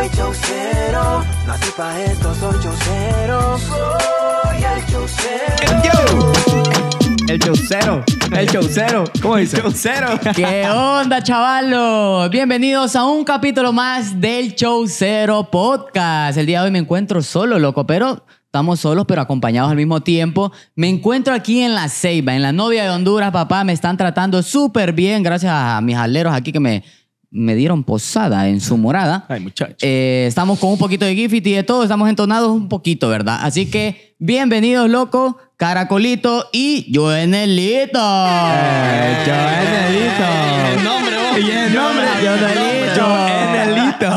soy chaucero. pa' esto, soy Soy el chaucero. El chaucero. El ¿Cómo dice? El Cero. ¿Qué onda, chavalos? Bienvenidos a un capítulo más del Cero Podcast. El día de hoy me encuentro solo, loco, pero estamos solos, pero acompañados al mismo tiempo. Me encuentro aquí en La Ceiba, en la novia de Honduras, papá. Me están tratando súper bien, gracias a mis aleros aquí que me me dieron posada en su morada. Ay, muchachos. Eh, estamos con un poquito de GIFIT y de todo, estamos entonados un poquito, ¿verdad? Así que, bienvenidos, loco, Caracolito y Joenelito. en eh, Joenelito. nombre, nombre, Joenelito. Joenelito.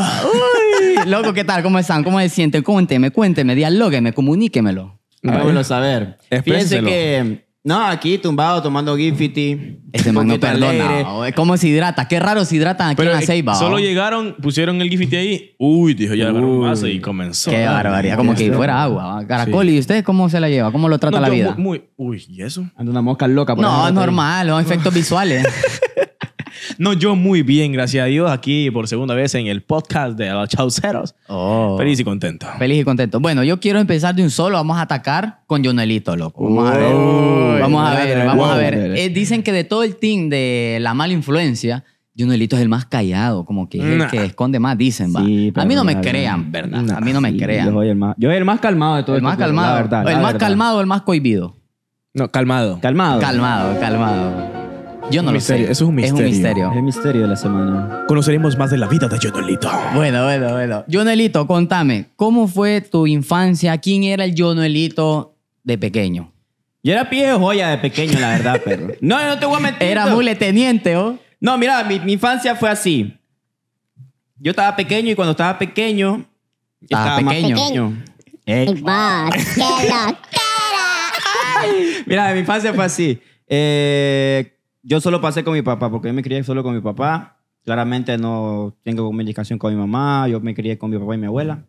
Uy. Loco, ¿qué tal? ¿Cómo están? ¿Cómo se sienten? Cuénteme, cuénteme, me comuníquemelo. a saber. Fíjense que no, aquí tumbado tomando Giffity. Este man no perdona. ¿Cómo se hidrata? Qué raro se hidratan aquí en la Solo llegaron, pusieron el Giffity ahí. Uy, dijo, ya agarró un y comenzó. Qué barbaridad. Como que fuera agua. Caracol, ¿y usted cómo se la lleva? ¿Cómo lo trata la vida? uy, ¿y eso? Anda una mosca loca. no, normal. Son efectos visuales. No, yo muy bien, gracias a Dios, aquí por segunda vez en el podcast de los Chauceros. Oh. Feliz y contento. Feliz y contento. Bueno, yo quiero empezar de un solo. Vamos a atacar con Jonelito, loco. Vamos a ver. vamos a ver, vamos a ver. Eh, dicen que de todo el team de la mala influencia, Junelito es el más callado, como que es el que esconde más, dicen, va. a mí no me crean, ¿verdad? a mí no me crean. Yo soy, el más, calmado de todo el este más calmado, verdad, El más calmado, el más cohibido. No, calmado. Calmado. Calmado, calmado. Yo no lo sé. Eso es un misterio. Es un misterio. Es el misterio de la semana. Conoceremos más de la vida de Jonelito. Bueno, bueno, bueno. Jonelito, contame, ¿cómo fue tu infancia? ¿Quién era el Jonelito de pequeño? Yo era pie de joya de pequeño, la verdad, pero. No, no te voy a mentir. Era mule teniente, ¿o? ¿oh? No, mira, mi, infancia fue así. Yo estaba pequeño y cuando estaba pequeño. Estaba, pequeño. Más pequeño. Eh. Mira, mi infancia fue así. Eh, yo solo pasé con mi papá, porque yo me crié solo con mi papá. Claramente no tengo comunicación con mi mamá, yo me crié con mi papá y mi abuela.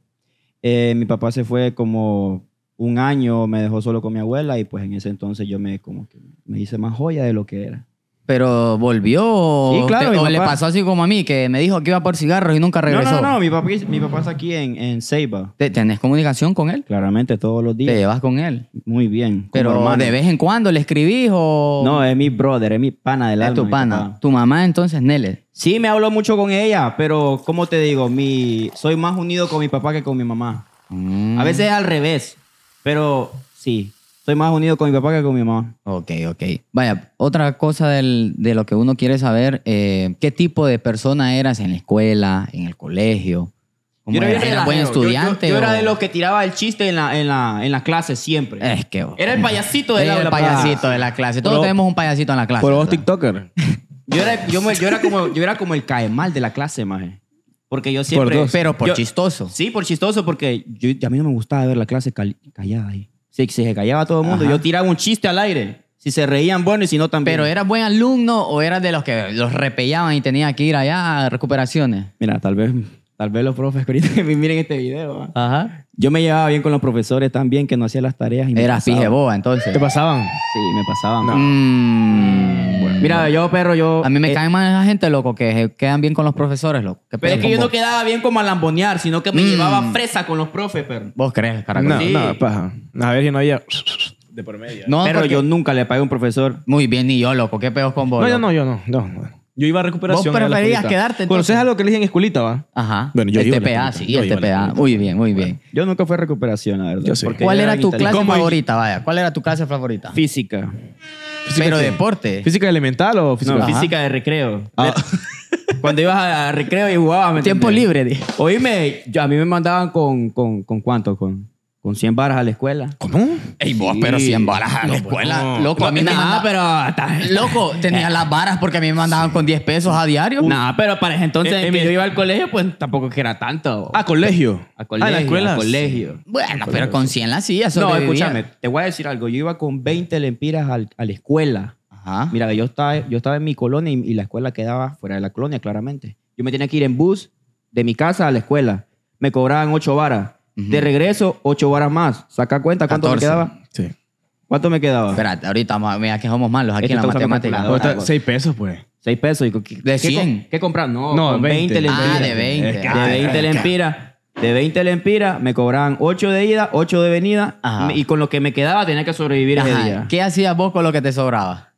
Eh, mi papá se fue como un año, me dejó solo con mi abuela y pues en ese entonces yo me, como me hice más joya de lo que era. Pero volvió. Sí, claro. o le pasó así como a mí, que me dijo que iba por cigarros y nunca regresó. No, no, no. Mi, papá, mi papá está aquí en, en Ceiba. ¿Tenés comunicación con él? Claramente, todos los días. ¿Te llevas con él? Muy bien. Pero de vez en cuando le escribís o. No, es mi brother, es mi pana de la alma. Es tu pana. Tu mamá, entonces, Nele. Sí, me hablo mucho con ella, pero como te digo, mi... soy más unido con mi papá que con mi mamá. Mm. A veces es al revés, pero sí, Estoy más unido con mi papá que con mi mamá. Ok, ok. Vaya, otra cosa de lo que uno quiere saber, eh, ¿qué tipo de persona eras en la escuela, en el colegio? era, buen estudiante. Yo, era de los que tiraba el chiste en la, en la, en clase siempre. Es que... Era el payasito de, la, el payasito de la clase. Todos tenemos un payasito en la clase. Pero vos TikToker. yo, era, yo, era como, yo era como el caemal de la clase, maje. Porque yo siempre... pero por chistoso. Sí, por chistoso, porque a mí no me gustaba ver la clase callada ahí. Si, se callaba todo el mundo, yo tiraba un chiste al aire. Si se reían, bueno, y si no, también. ¿Pero era buen alumno o era de los que los repellaban y tenía que ir allá a recuperaciones? Mira, tal vez Tal vez los profes ahorita que miren este video. Ajá. Yo me llevaba bien con los profesores también, que no hacía las tareas. era Eras entonces. ¿Te pasaban? Sí, me pasaban. Mm. Mira, yo, perro, yo... A mí me eh, caen más la gente, loco, que quedan bien con los profesores, loco. Pero es que yo no quedaba bien como a lambonear, sino que me mm. llevaba fresa con los profes, perro. ¿Vos crees, caracol? No, no, paja. A ver, si no había... De por medio. No, pero yo nunca le pagué a un profesor. Muy bien, ni yo, loco. ¿Qué peor con vos? No, yo no, yo no. no. Yo iba a recuperación. Vos preferías quedarte. Entonces? ¿Conoces a lo que le dije en escuelita, va? Ajá. Bueno, yo TPA, sí, el TPA. Muy bien, muy bien. yo nunca fui a recuperación, la verdad. Yo sí. ¿Cuál era, tu clase favorita, vaya? ¿Cuál era tu clase favorita? Física. ¿Pero deporte? ¿Física elemental o física? No, física de recreo. Ah. Cuando ibas a recreo y jugabas. Tiempo libre. Dije. Oíme, a mí me mandaban con, con, con cuánto, con... Con 100 varas a la escuela. ¿Cómo? Ey, vos, pero 100 varas a la escuela. Pues Loco, a mí Nada, pero... Loco, tenía las varas porque a mí me mandaban con 10 pesos a diario. Nada, pero para ese entonces eh, yo iba al colegio, pues tampoco que era tanto. A colegio. a ah, la escuela. colegio. Bueno, pero con 100 la sí. No, escúchame, te voy a decir algo. Yo iba con 20 lempiras a la escuela. Ajá. Mira, yo estaba, yo estaba en mi colonia y, y la escuela quedaba fuera de la colonia, claramente. Yo me tenía que ir en bus de mi casa a la escuela. Me cobraban 8 varas. De regreso, 8 varas más. Saca cuenta cuánto me quedaba. Sí. ¿Cuánto me quedaba? Espérate, ahorita, mira que somos malos aquí en la matemática. 6 pues. pesos, pues. 6 pesos. ¿De ¿Qué, 100? ¿Qué, ¿Qué No, no le 20. 20 ah, de 20. de 20 le De 20 empira me cobraban 8 de ida, 8 de venida. Y con lo que me quedaba tenía que sobrevivir a ese día. ¿Qué hacías vos con lo que te sobraba?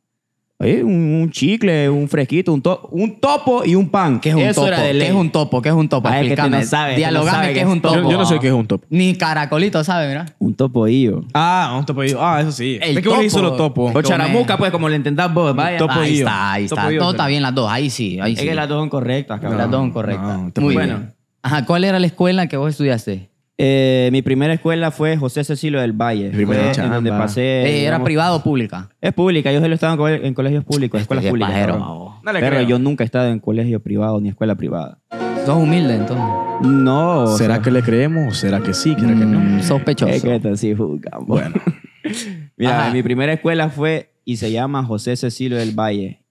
un, chicle, un fresquito, un, to un topo y un pan. ¿Qué es un topo? Era ¿Qué es un topo? ¿Qué es un topo? Ay, que ¿qué es un topo? Yo, no sé qué es un topo. Ni caracolito, ¿sabes? Mira. Un topoillo. Ah, un topoillo. Ah, eso sí. El ¿Qué topo. hizo los topos? O charamuca, pues, como le intentás vos. Vaya. Topo ahí está, ahí está. Todo está bien las dos. Ahí sí, ahí sí. Es que las dos son correctas, cabrón. las dos son correctas. Muy bien. bueno. Ajá, ¿cuál era la escuela que vos estudiaste? Eh, mi primera escuela fue José Cecilio del Valle. donde pasé. Eh, ¿Era privada privado o pública? Es pública. Yo solo estaba en, colegios públicos, este escuelas públicas. Pero yo nunca he estado en colegio privado ni escuela privada. Sos humilde, entonces. No. ¿Será que le creemos? ¿Será que sí? ¿Será que no? Mm, Sospechoso. Bueno. mi primera escuela fue y se llama José Cecilio del Valle.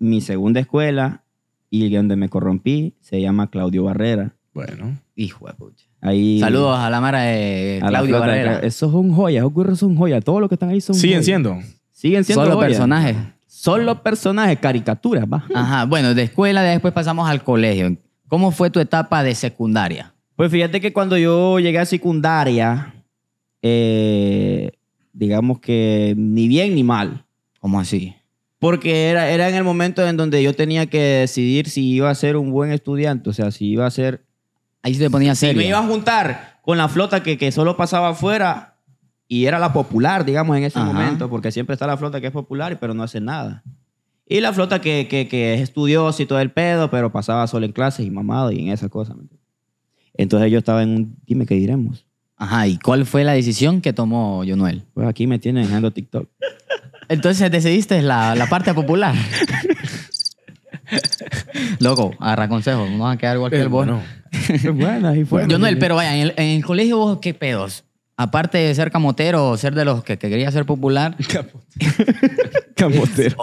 Mi segunda escuela y donde me corrompí se llama Claudio Barrera. Bueno. Hijo de pucha. Saludos a la Mara de Claudio Barrera. Eso es son joyas, esos son joyas. Todos los que están ahí son Siguen siendo. Siguen siendo Son los personajes. los personajes, caricaturas, va. Ajá, bueno, de escuela después pasamos al colegio. ¿Cómo fue tu etapa de secundaria? Pues fíjate que cuando yo llegué a secundaria, eh, digamos que ni bien ni mal. Como así? Porque era, era en el momento en donde yo tenía que decidir si iba a ser un buen estudiante, o sea, si iba a ser Ahí se ponía serio. Y me iba a juntar con la flota que, solo pasaba afuera y era la popular, digamos, en ese momento, porque siempre está la flota que es popular, pero no hace nada. Y la flota que, que, que es estudiosa y todo el pedo, pero pasaba solo en clases y mamado y en esas cosas. Entonces yo estaba en un, dime qué diremos. Ajá, ¿y cuál fue la decisión que tomó Jonuel? Pues aquí me tienen dejando TikTok. Entonces decidiste la, la parte popular. Loco, agarra consejos. No van a quedar igual que el vos Bueno, Yo no, pero vaya, en el, colegio vos, ¿qué pedos? Aparte de ser camotero o ser de los que, quería ser popular. Camotero.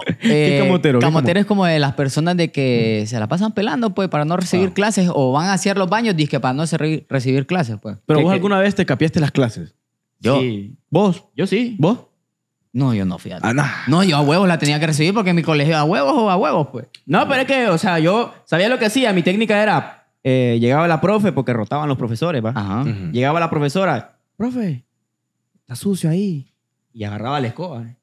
camotero? Eh, camotero es como de las personas de que se la pasan pelando, pues, para no recibir ah. clases o van a hacer los baños, disque para no recibir clases, pues. Pero vos alguna vez te capiaste las clases. Yo. ¿Vos? Yo sí. ¿Vos? No, yo no, fui a ah, no. no, yo a huevos la tenía que recibir porque en mi colegio a huevos o a huevos, pues. No, pero es que, o sea, yo sabía lo que hacía. Mi técnica era, eh, llegaba la profe, porque rotaban los profesores, ¿va? Ajá. Llegaba la profesora, profe, está sucio ahí. Y agarraba la escoba. ¿eh?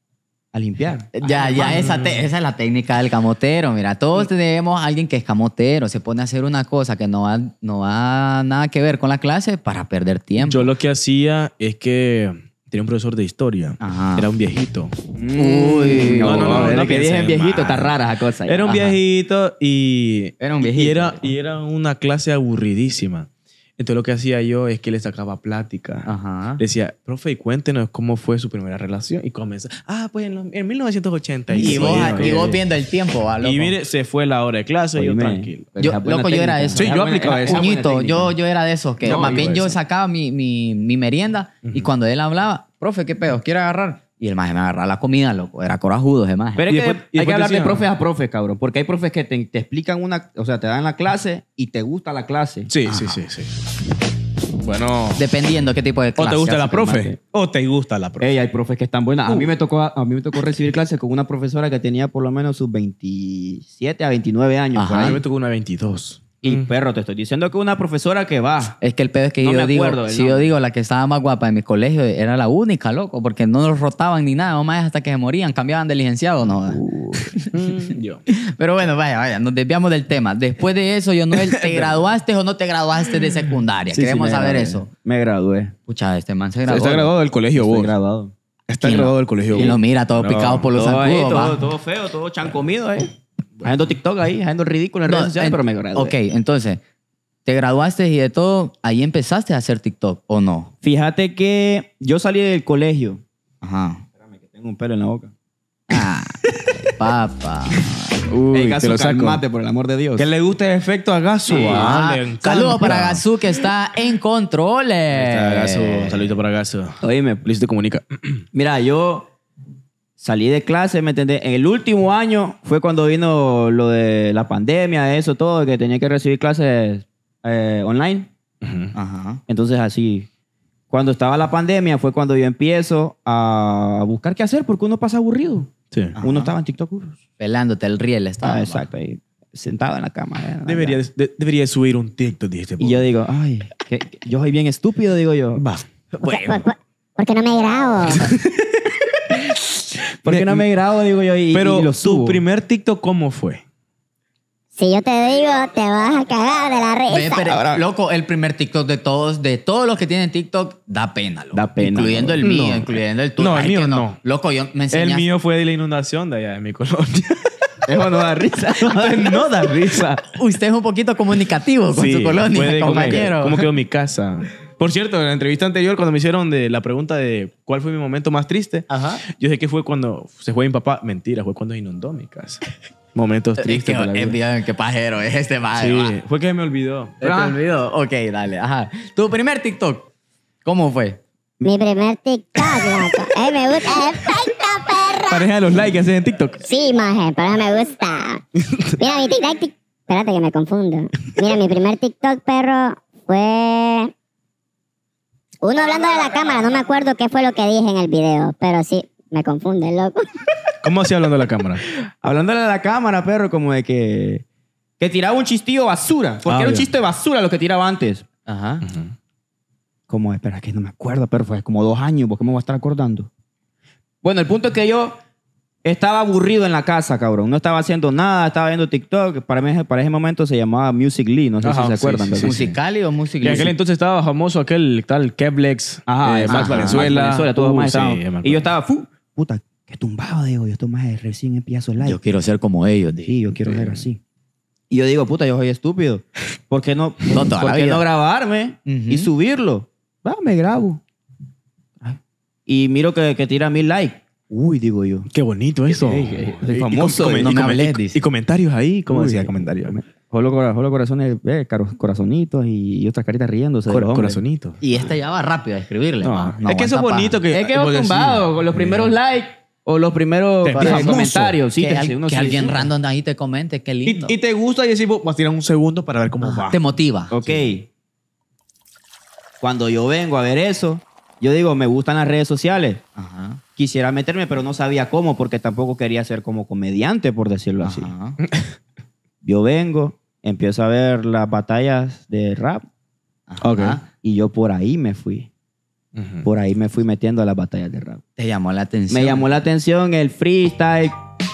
a limpiar. Ya, ya, ah. esa, esa es la técnica del camotero. Mira, todos tenemos a alguien que es camotero, se pone a hacer una cosa que no va, no va nada que ver con la clase para perder tiempo. Yo lo que hacía es que tenía un profesor de historia. Era un viejito. Uy, mm. no, no, no, que dicen viejito, está rara esa cosa. Era un viejito y. Era un viejito. y era una clase aburridísima. Entonces lo que hacía yo es que le sacaba plática. Ajá. Decía, profe, cuéntenos cómo fue su primera relación. Y comenzó, ah, pues en, 1980. Y, vos, viendo el tiempo, Y mire, se fue la hora de clase y yo tranquilo. Yo, loco, yo era eso. Sí, yo aplicaba eso. Puñito, yo, yo era de esos que más bien yo sacaba mi, mi, merienda y cuando él hablaba, profe, ¿qué pedo? quiero agarrar? Y el maje me agarraba la comida, loco. Era corajudo ese Pero es que hay que hablar de profes a ah". profes, cabrón. Porque hay profes que te, explican una... O sea, te dan la clase y te gusta la clase. Sí, sí, sí, sí. Bueno. Dependiendo qué tipo de ¿O te gusta la profe? ¿O te gusta la profe? hay profes que están buenas. A mí uh. me tocó, a mí me tocó recibir clases con una profesora que tenía por lo menos sus 27 a 29 años. A mí me tocó una 22. Y perro, te estoy diciendo que una profesora que va. Es que el pedo es que yo digo, si yo digo la que estaba más guapa en mi colegio, era la única, loco, porque no nos rotaban ni nada, más hasta que se morían, cambiaban de licenciado, no. Pero bueno, vaya, vaya, nos desviamos del tema. Después de eso, yo no ¿te graduaste o no te graduaste de secundaria? Queremos saber eso. Me gradué. Escucha, este man se graduó. Está graduado del colegio, Se graduado. Está graduado del colegio. Y lo mira, todo picado por los todo, todo, feo, todo chancomido, eh haciendo TikTok ahí, haciendo ridículo en redes sociales, pero me gradué. Ok, entonces, te graduaste y de todo, ahí empezaste a hacer TikTok, ¿o no? Fíjate que yo salí del colegio. Ajá. Espérame, que tengo un pelo en la boca. Ah, papá. Uy, Gasu, te lo saco. por el amor de Dios. Que le guste el efecto a Gasu. Ah, ah, saludos para Gasu que está en controles. Está para Gasu. Oíme, me, listo, comunica. Mira, yo salí de clase, ¿me entendés? En el último año fue cuando vino lo de la pandemia, eso, todo, que tenía que recibir clases eh, online. Ajá. Entonces así, cuando estaba la pandemia fue cuando yo empiezo a buscar qué hacer porque uno pasa aburrido. Sí. Uno estaba en TikTok. Pelándote el riel estaba. Ah, exacto. Ahí, sentado en la cama. Eh, debería, subir un TikTok, dijiste. Y yo digo, ay, que, yo soy bien estúpido, digo yo. Bueno. ¿Por, por, por qué no me grabo? ¿Por qué no me grabo? Digo yo, y, pero y lo subo. ¿Tu primer TikTok cómo fue? Si yo te digo, te vas a cagar de la risa. Oye, pero, loco, el primer TikTok de todos, de todos los que tienen TikTok, da pena, loco. Da pena. Incluyendo el mío, incluyendo el tuyo. No, el mío no. Loco, yo me enseñaste. El mío fue de la inundación de allá de mi colonia. Eso no da risa. No da risa. Usted es un poquito comunicativo con su colonia, compañero. ¿Cómo quedó mi casa? Por cierto, en la entrevista anterior, cuando me hicieron de la pregunta de cuál fue mi momento más triste, yo dije que fue cuando se fue mi papá. Mentira, fue cuando inundó mi casa. Momentos tristes. qué pajero es este madre. Sí, fue que me olvidó. ¿Te ah. olvidó? Ok, dale. Ajá. ¿Tu primer TikTok? ¿Cómo fue? Mi primer TikTok, eh, me gusta. Efecto, perra. Pareja de los likes en TikTok. Sí, maje, pero me gusta. Mira, mi TikTok. Espérate que me confundo. Mira, mi primer TikTok, perro, fue uno hablando de la cámara, no me acuerdo qué fue lo que dije en el video, pero sí, me confunde, loco. ¿Cómo así hablando de la cámara? Hablándole de la cámara, perro, como de que. Que tiraba un chistillo basura. Porque ah, era un chiste de basura lo que tiraba antes. Ajá. Como, espera, que no me acuerdo, pero fue como dos años, ¿por qué me voy a estar acordando? Bueno, el punto es que yo estaba aburrido en la casa, cabrón. No estaba haciendo nada, estaba viendo TikTok. Para, mí, para ese momento se llamaba Music Lee, no sé si se acuerdan. ¿Musical sí. o Music Lee? Y en aquel entonces estaba famoso aquel tal Kevlex. Ah, eh, ajá, Max Valenzuela. Uh, y yo estaba, Fu, puta, qué tumbado, digo. Yo estoy más recién empiezo el live. Yo quiero ser como ellos, Sí, yo quiero ser así. Y yo digo, puta, yo soy estúpido. ¿Por qué no, ¿por qué no grabarme y subirlo? Va, me grabo. Ah. Y miro que, que tira mil likes. Uy, digo yo. Qué bonito eso. famoso. Y, comentarios ahí, ¿cómo decía comentarios? Jolo corazones, eh, corazonitos y, otras caritas riéndose. corazonitos. Y esta ya va rápido a escribirle. Ah. es que eso es bonito. Que, es que hemos tumbado con los primeros likes. O los primeros eh, comentarios. que, alguien random random ahí te comente, qué lindo. Y, te gusta y decís, vas a un segundo para ver cómo va. Te motiva. Ok. Cuando yo vengo a ver eso, yo digo, me gustan las redes sociales. Ajá quisiera meterme, pero no sabía cómo, porque tampoco quería ser como comediante, por decirlo así. Yo vengo, empiezo a ver las batallas de rap. Y yo por ahí me fui. Por ahí me fui metiendo a las batallas de rap. Te llamó la atención. Me llamó la atención el freestyle,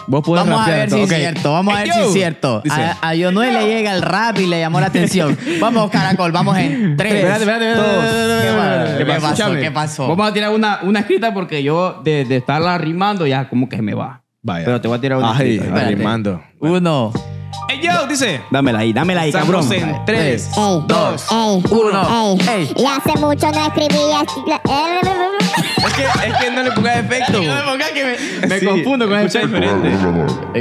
Vamos a ver si es cierto. Vamos a ver si es cierto. A, a le llega el rap y le llamó la atención. vamos, caracol, vamos en tres. dos. ¿Qué, pasó? ¿Qué pasó? Vamos a tirar una, una escrita porque yo, de, estarla rimando, ya como que se me va. Pero te voy a tirar una Ay, escrita. Arrimando. Uno. Ey, yo, dice. Dámela ahí, dámela ahí, Estamos cabrón. en 3, 2, 1. Y hace mucho no escribía. Eh, es que, es que no le pongas efecto. me, confundo con escucha chat diferente.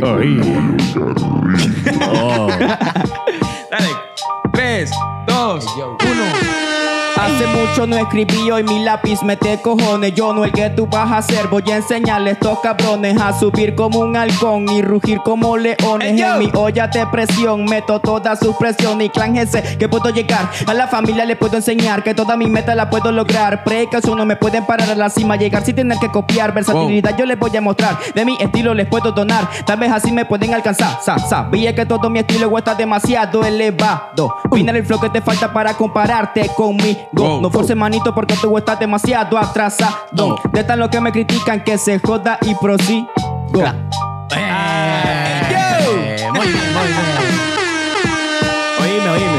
Dale. 3, 2, 1. Hace mucho no escribí hoy mi lápiz, mete cojones. Yo no el que tú vas a hacer. Voy a a estos cabrones a subir como un halcón y rugir como leones. en mi olla de presión meto toda su presión y clan que puedo llegar. A la familia le puedo enseñar que toda mi meta la puedo lograr. Precaución, no me pueden parar a la cima, llegar sin tener que copiar. Versatilidad yo les voy a mostrar. De mi estilo les puedo donar. Tal vez así me pueden alcanzar. Sa, sabía que todo mi estilo está demasiado elevado. Final el flow que te falta para compararte con mi no fuese manito porque tú estás demasiado atrasado. De tan lo que me critican que se joda y prosigo. Eh. Eh. Oíme,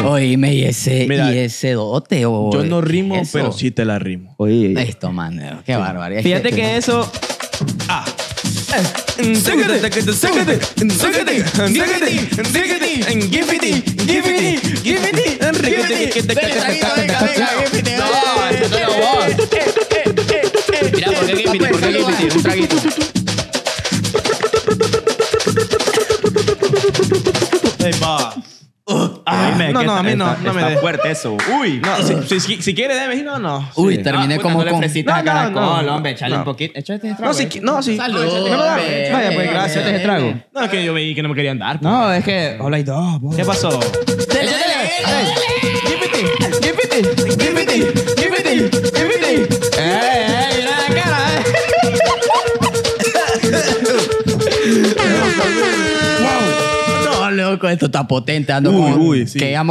oíme. Oíme, y ese, y ese dote. O Yo no rimo, pero sí te la rimo. Oye. Esto, man, qué barbaridad Fíjate este que eso. Ah. Mirá, ¿por qué ¿Por qué Un traguito. Hey, pa. Ah, no, no, a mí no, no me está fuerte eso. Uy, si, si, si quiere no, no. Uy, terminé ah, como con... No, no, no, no, hombre, échale un poquito. Échate ese trago. No, si, eh. no, sí. Vaya, pues gracias. te ese trago. No, es que yo veí que no me querían dar. Pues. No, es que... Hola, y dos. ¿Qué pasó? ¡Dele, dele! dele dele. eh! esto está potente. Ando con,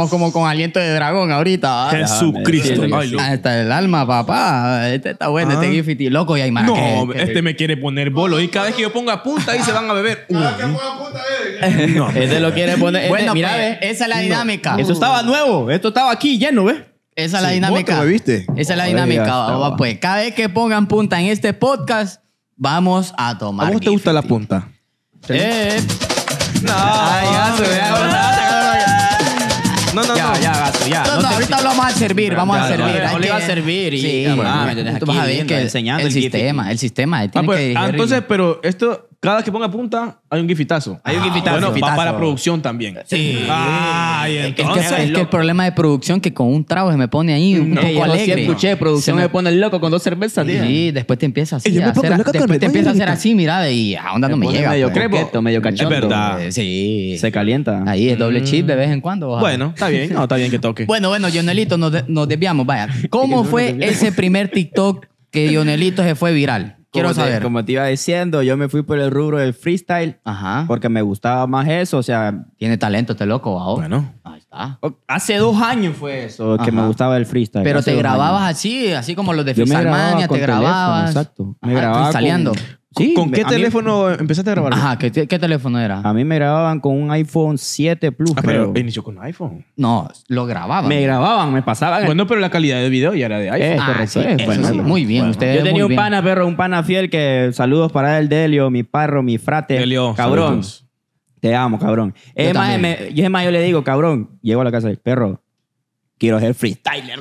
como con aliento de dragón ahorita. Jesucristo. Hasta el alma, papá. Este está bueno, este ah. Gifty. Loco, y hay más. No, este, este me quiere poner bolo. Y cada vez que yo ponga punta, ahí se van a beber. lo quiere poner. Este, bueno, mira, pues, esa es la dinámica. esto Eso estaba uh. nuevo. Esto estaba aquí lleno, ¿ves? Esa es la dinámica. Viste? Esa es la dinámica. pues, cada vez que pongan punta en este podcast, vamos a tomar. cómo te gusta la punta? Eh. eh. No. Ay, gato, ya. No, no, ya, no. Ya, gato, ya. No, no, ahorita lo vamos a servir, vamos a servir. No, le iba a servir y sí, bueno, tú vas a ver que el, el sistema, el sistema. Ah, pues, que ah, entonces, pero esto cada vez que ponga punta, hay un gifitazo. Hay un ah, gifitazo. Bueno, para producción también. Sí. Ah, Ay, entonces, es, que, el problema de producción que con un trago se me pone ahí un mm, no, poco alegre. Sí escuché, producción se me... me... pone loco con dos cervezas. Sí, sí después te empieza a hacer, después te empieza a hacer así, mira, y a onda no me, me llega. Medio pues. crepo. medio cachondo. Es verdad. Pues. Sí. Se calienta. Ahí es doble chip de mm. vez en cuando. Bueno, está bien. No, está bien que toque. bueno, bueno, Jonelito, nos, nos desviamos. Vaya, ¿cómo fue ese primer TikTok que Dionelito se fue viral? Quiero saber. como te iba diciendo, yo me fui por el rubro del freestyle. Porque me gustaba más eso. O sea. Tiene talento este loco, ahora Bueno. Ahí está. Hace dos años fue eso que me gustaba el freestyle. Pero te grababas así, así como los de Freestyle te grababas. exacto. Me grababa. Con, ¿Con qué teléfono empezaste a grabar? Ajá, ¿qué, teléfono era? A mí me grababan con un iPhone 7 Plus, Ah, pero inició con iPhone. No, lo grababan. Me grababan, me pasaban. Bueno, pero la calidad del video ya era de iPhone. Eh, ah, eh, eso sí, muy bien. yo tenía un pana, perro, un pana fiel que saludos para el Delio, mi parro, mi frate. Delio, cabrón. Te amo, cabrón. Es más, es más, yo le digo, cabrón, llego a la casa del perro, quiero ser freestyler.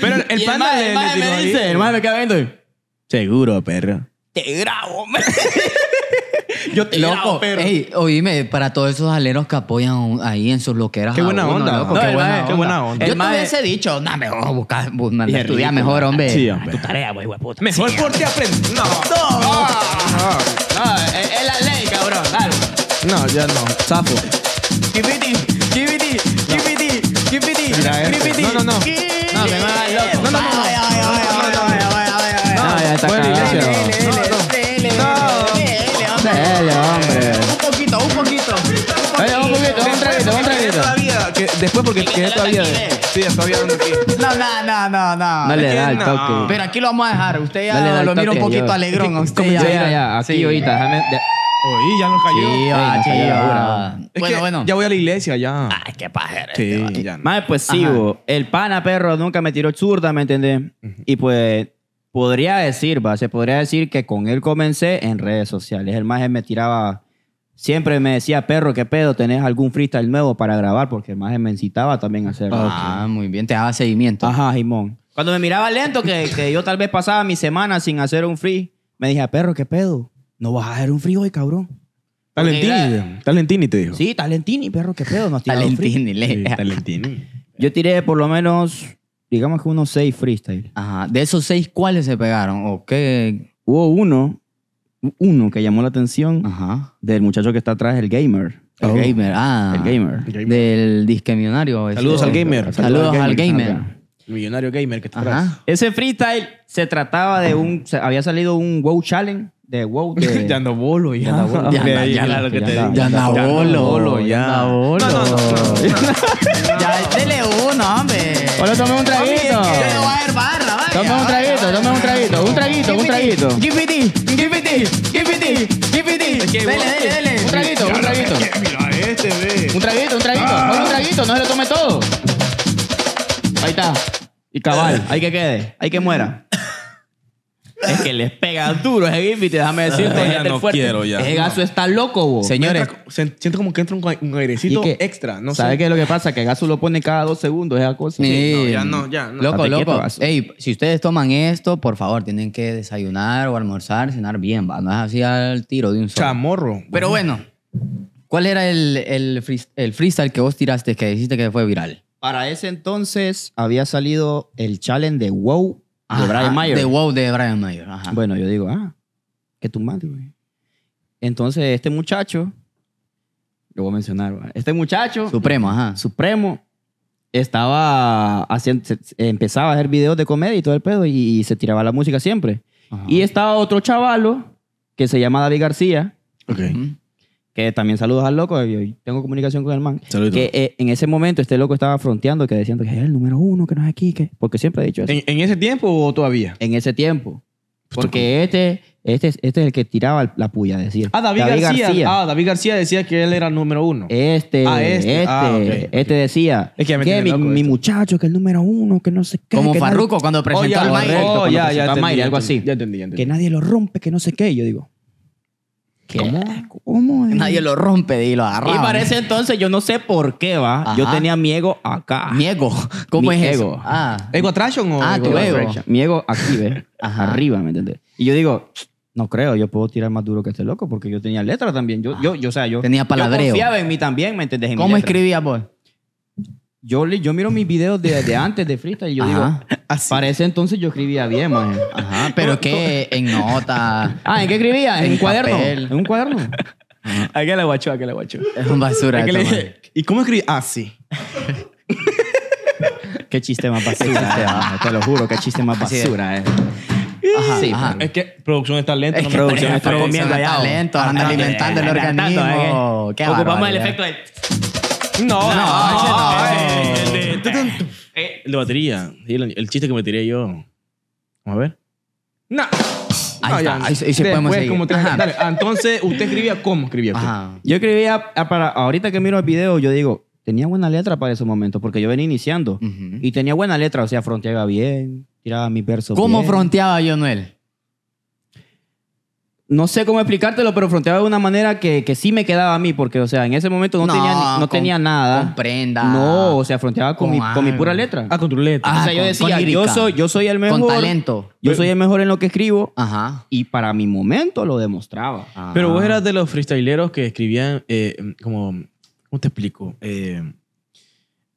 Pero el pana le- dice, el me queda viendo. y, Seguro, perro. Te grabo, man. Yo te loco, grabo, perro. Ey, oíme, para todos esos aleros que apoyan ahí en sus loqueras. Qué ah, buena onda. Loco, qué, buena, onda. Yo te hubiese dicho, no, mejor a buscar, estudiar mejor, hombre. Sí, hombre. Tu tarea, güey, puta. Mejor sí, ti aprendes. No. No. No. Es, la ley, cabrón. Dale. No, ya no. Zafo. GPT, GPT, GPT, GPT, give No, no, no. No, me va No, no, no. después porque todavía. Sí, todavía no aquí. No, no, no, no, no. No le da el toque. Pero aquí lo vamos a dejar. Usted ya lo mira un poquito alegrón a usted. ya. Ya, aquí ahorita, déjame. ya nos cayó. Sí, Es Bueno, que bueno. Ya voy a la iglesia, ya. Ay, qué pajero. Sí, este ya pues el pana perro nunca me tiró zurda, ¿me entendés? Y pues podría decir, va, se podría decir que con él comencé en redes sociales. El más me tiraba Siempre me decía, perro, qué pedo, ¿tenés algún freestyle nuevo para grabar? Porque más me incitaba también a hacerlo. Ah, muy bien, te daba seguimiento. Ajá, Jimón. Cuando me miraba lento, que, yo tal vez pasaba mi semana sin hacer un free, me dije, perro, qué pedo, no vas a hacer un free hoy, cabrón. Talentini, Talentini te dijo. Sí, Talentini, perro, qué pedo, no Talentini, le. Talentini. Yo tiré por lo menos, digamos que unos seis freestyles. Ajá, de esos seis, ¿cuáles se pegaron? ¿O qué? Hubo uno uno que llamó la atención del muchacho que está atrás, el gamer. El oh. gamer, ah. El gamer. Del disque millonario. Saludos al gamer. Saludos, al gamer. El millonario gamer que está atrás. Ese freestyle se trataba de un. había salido un WoW Challenge de WoW. De, ya anda bolo, ya. Ya bolo. Ya anda, ya, lo que te Ya bolo, ya. No, no, no. Ya, dele uno, hombre. Hola, tomé un traguito. Toma un traguito, dame un traguito, un traguito, un traguito. Give it give it give it give it Dele, dele, dele. Un traguito, un traguito. este, ve. Un traguito, un traguito. Ah. un traguito, no se lo tome todo. Ahí está. Y cabal, hay que quede, hay que muera. Es que les pega duro ese bife, déjame decirte. Ah, ya no quiero ya. Ese gaso está loco, bo. Señores. siento como que entra un, airecito extra. No ¿Sabes qué es lo que pasa? Que gaso lo pone cada dos segundos, esa cosa. Sí, ya no, ya no. Loco, loco. Ey, si ustedes toman esto, por favor, tienen que desayunar o almorzar, cenar bien, va. No es así al tiro de un Chamorro. Pero bueno, ¿cuál era el, el freestyle que vos tiraste que dijiste que fue viral? Para ese entonces había salido el challenge de WoW de Brian Mayer. De wow de Brian Mayer. Bueno, yo digo, ah, qué tumbante, güey. Entonces, este muchacho, lo voy a mencionar, este muchacho. Supremo, ajá. Supremo estaba haciendo, empezaba a hacer videos de comedia y todo el pedo y, se tiraba la música siempre. Y estaba otro chavalo que se llama David García. Ok que también saludos al loco, yo tengo comunicación con el man, que eh, en ese momento este loco estaba fronteando, que decía, que es el número uno, que no es aquí, que... porque siempre ha dicho eso. ¿En, ese tiempo o todavía? En ese tiempo. Porque este, este, es- este es el que tiraba la puya, decir. Ah, David, García. Ah, David García decía que él era el número uno. Este, ah, este. Ah, este, este, decía que mi, muchacho, que el número uno, que no sé qué. Como cuando presentó al algo así. Ya entendí, que nadie lo rompe, que no sé qué. yo digo, ¿Qué? ¿Cómo? ¿Cómo Nadie lo rompe y lo agarra. Y parece ¿eh? entonces yo no sé por qué va. Yo tenía miedo acá. ¿Miego? ¿Cómo es ego? eso? Ah. ¿Ego attraction o ah, ego, tu aquí, ¿ves? Arriba, ¿me entiendes? Y yo digo, no creo, yo puedo tirar más duro que este loco porque yo tenía letra también. Yo, yo, o sea, yo. Tenía palabreo. confiaba en mí también, ¿me entendés? ¿Cómo escribías vos? Yo, miro mis videos de, antes de freestyle y yo digo, Así. entonces yo escribía bien, man. Ah, pero ¿qué? En nota. Ah, ¿en qué escribía? En, cuaderno. En un cuaderno. aquí ah, qué la guachó? aquí la guachó? Es un basura. ¿Y cómo escribí? Ah, sí. Qué chiste más basura. Te lo juro, qué chiste más basura. eh. Sí, Es que producción está lento Es producción está comiendo oh. lento, anda alimentando el organismo. Eh, ocupamos el efecto de... No, no, no. El de eh, batería. el chiste que me tiré yo. Vamos a ver. No. Ahí, se entonces, ¿usted escribía cómo escribía? Yo escribía, ah, para, ahorita que miro el video, yo digo, tenía buena letra para ese momento, porque yo venía iniciando. Y tenía buena letra, o sea, fronteaba bien, tiraba mi verso. ¿Cómo fronteaba yo, Noel? no sé cómo explicártelo, pero fronteaba de una manera que, sí me quedaba a mí, porque, o sea, en ese momento no, tenía, no tenía nada. Comprenda. No, o sea, fronteaba con, mi, pura letra. Ah, con tu letra. Ah, o sea, yo decía, yo soy, yo soy el mejor. Con talento. Yo soy el mejor en lo que escribo. Ajá. Y para mi momento lo demostraba. Pero vos ah. eras de los freestyleros que escribían, eh, como, ¿cómo te explico? Eh,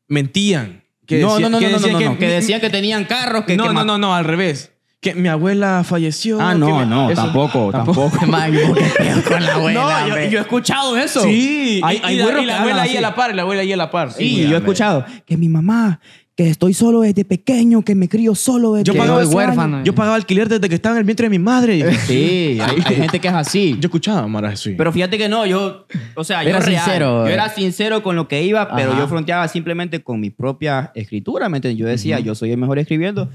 mentían. Que no, no, no, que no, no, no, que, decían que tenían carros, que... No, no, no, no, al revés que mi abuela falleció. Ah, no, no, tampoco, tampoco. no, yo, he escuchado eso. Sí, hay, la, abuela ahí a la par, la abuela ahí a la par. Sí, yo he escuchado que mi mamá que estoy solo desde pequeño, que me crío solo desde pequeño. huérfano. Yo pagaba alquiler desde que estaba en el vientre de mi madre. Sí, hay, gente que es así. Yo escuchaba Mara sí. Pero fíjate que no, yo, o sea, era yo era sincero. yo eh. era sincero con lo que iba, pero yo fronteaba simplemente con mi propia escritura, ¿me Yo decía, yo soy el mejor escribiendo.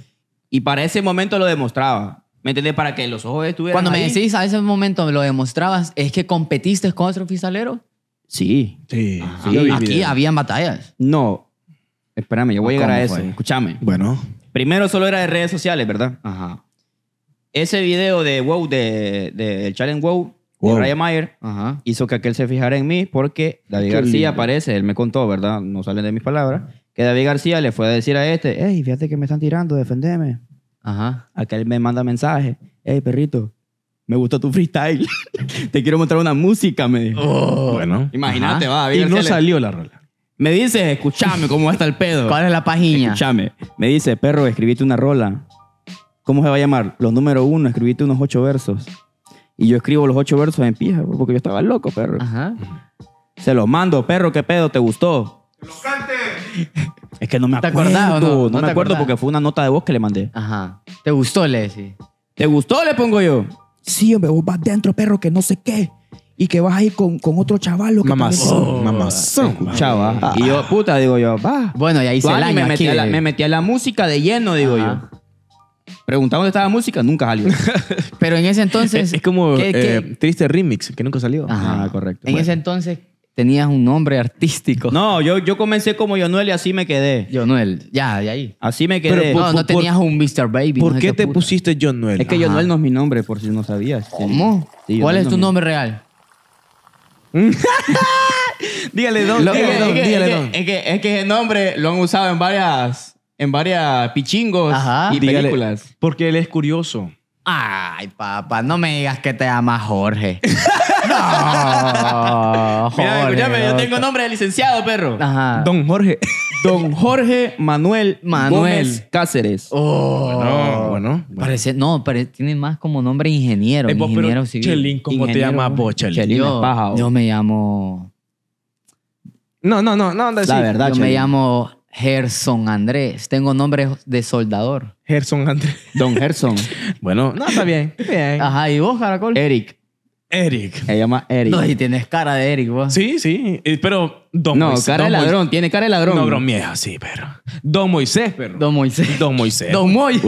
Y para ese momento lo demostraba. ¿Me entendés? Para que los ojos estuvieran. Cuando me decís a ese momento lo demostrabas, ¿es que competiste con otro fisalero. Sí. Sí. Aquí habían batallas. No. Espérame, yo voy a llegar a eso. Escúchame. Bueno. Primero solo era de redes sociales, ¿verdad? Ajá. Ese video de Wow, de, del Challenge Wow, de Ryan Mayer, hizo que aquel se fijara en mí porque David García aparece, él me contó, ¿verdad? No salen de mis palabras que David García le fue a decir a este, hey, fíjate que me están tirando, defendeme. Ajá. él me manda mensaje, hey, perrito, me gustó tu freestyle. Te quiero mostrar una música, me dijo. Oh. bueno. Imagínate, va. David y no salió la rola. Me dice, escúchame, ¿cómo está el pedo? ¿Cuál es la página? Escúchame. Me dice, perro, escribiste una rola. ¿Cómo se va a llamar? Los número uno, escribiste unos ocho versos. Y yo escribo los ocho versos en pija, porque yo estaba loco, perro. Ajá. Se los mando, perro, ¿qué pedo? ¿Te gustó? Los Es que no me acuerdo. no? me acuerdo porque fue una nota de voz que le mandé. Ajá. ¿Te gustó, le sí. ¿Te gustó? Le pongo yo. Sí, hombre, vos vas dentro, perro, que no sé qué. Y que vas a con, con otro chaval. Mamazón, oh, mamazón. mamá, eh, Y yo, puta, digo yo, va. Bueno, y ahí se me, me metí a la música de lleno, digo yo. Preguntaba dónde estaba la música, nunca salió. Pero en ese entonces... es, como eh, Triste Remix, que nunca salió. Ajá, ah, correcto. En ese entonces, tenías un nombre artístico. No, yo, yo comencé como Yonuel y así me quedé. Yonuel, ya, de ahí. Así me quedé. Pero, no, tenías un Mr. Baby. ¿Por qué te pusiste Yonuel? Es que Yoel no es mi nombre, por si no sabías. ¿Cómo? ¿Cuál es tu nombre real? Dígale, don. dígale, don. es que- es que ese nombre lo han usado en varias, en varias pichingos y películas. Porque él es curioso. Ay, papá, no me digas que te amas Jorge. Mira, escúchame, yo tengo nombre de licenciado, perro. Ajá. Don Jorge. Don Jorge Manuel Manuel Cáceres. Oh. Bueno, bueno, Parece, no, parece, tiene más como nombre ingeniero. Eh, ingeniero civil. Chelín, ¿cómo te llamas vos, Chelín? yo, me llamo. No, no, no, no. no La verdad, yo me llamo Gerson Andrés. Tengo nombre de soldador. Gerson Andrés. Don Gerson. bueno, no, está bien. bien. Ajá, ¿y vos, Caracol? Eric. Eric. Se llama Eric. No, y tienes cara de Eric, vos. Sí, sí. Pero Don No, cara de ladrón, tiene cara de ladrón. No, sí, pero. Don Moisés, perro. Don Moisés. Don Moisés. Don Moisés.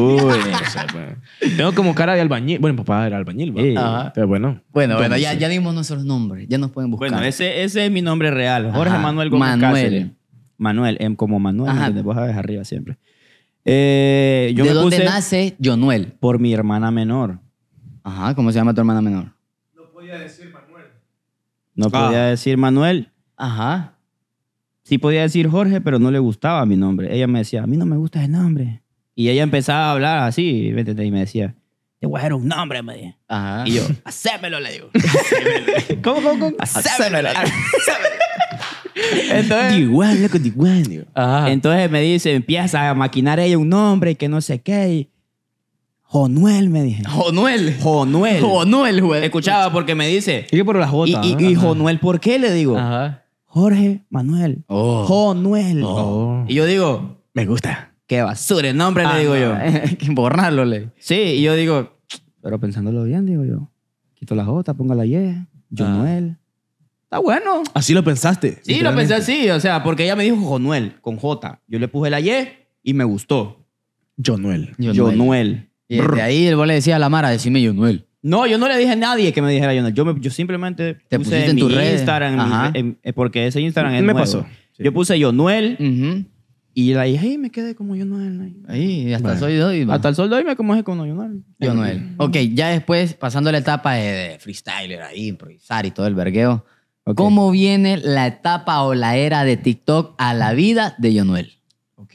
Tengo como cara de albañil. Bueno, mi papá era albañil, ¿va? Pero bueno. Bueno, bueno, ya, ya dimos nuestros nombres. Ya nos pueden buscar. Bueno, ese, ese es mi nombre real. Jorge Manuel Gómez Manuel. Cáceres. Manuel, em, como Manuel, Ajá. donde vos sabes arriba siempre. Eh, ¿De dónde nace Jonuel? por mi hermana menor. Ajá, ¿cómo se llama tu hermana menor? decir Manuel. No ah. podía decir Manuel. Ajá. Sí podía decir Jorge, pero no le gustaba mi nombre. Ella me decía, a mí no me gusta ese nombre. Y ella empezaba a hablar así, y me decía, te voy a hacer un nombre, me Ajá. Y yo, hacémelo, le digo. ¿Cómo, cómo, cómo? Hacémelo. Entonces, igual, Entonces me dice, empieza a maquinar ella un nombre y que no sé qué. Jonuel, me dije. Jonuel. Jonuel. Jonuel, güey. Escuchaba porque me dice. Y por Y, Jonuel, ¿por qué le digo? Jorge Manuel. Oh. Jonuel. Oh. Y yo digo, me gusta. Qué basura el nombre, le ah, digo yo. Eh, que borrarlo, le. Sí, y yo digo, pero pensándolo bien, digo yo. Quito la J, pongo la Y. Jonuel. Ah. Está bueno. Así lo pensaste. Sí, lo pensé así. O sea, porque ella me dijo Jonuel con J. Yo le puse la Y y me gustó. Jonuel. Jonuel. Y de ahí vos le decía a la Mara, decime Yonuel. No, yo no le dije a nadie que me dijera Jonuel. Yo, yo simplemente Te puse en tu red. Instagram, eh, porque ese Instagram es Me pasó, Yo puse Yonuel y la dije, "Ey, me quedé como Jonuel. Ahí, hasta el sol yo. Hasta el sol doy me como es como Jonuel. Jonuel. Ok, ya después, pasando la etapa de, freestyler, ahí, improvisar y todo el vergueo. ¿Cómo viene la etapa o la era de TikTok a la vida de Yonuel? Ok.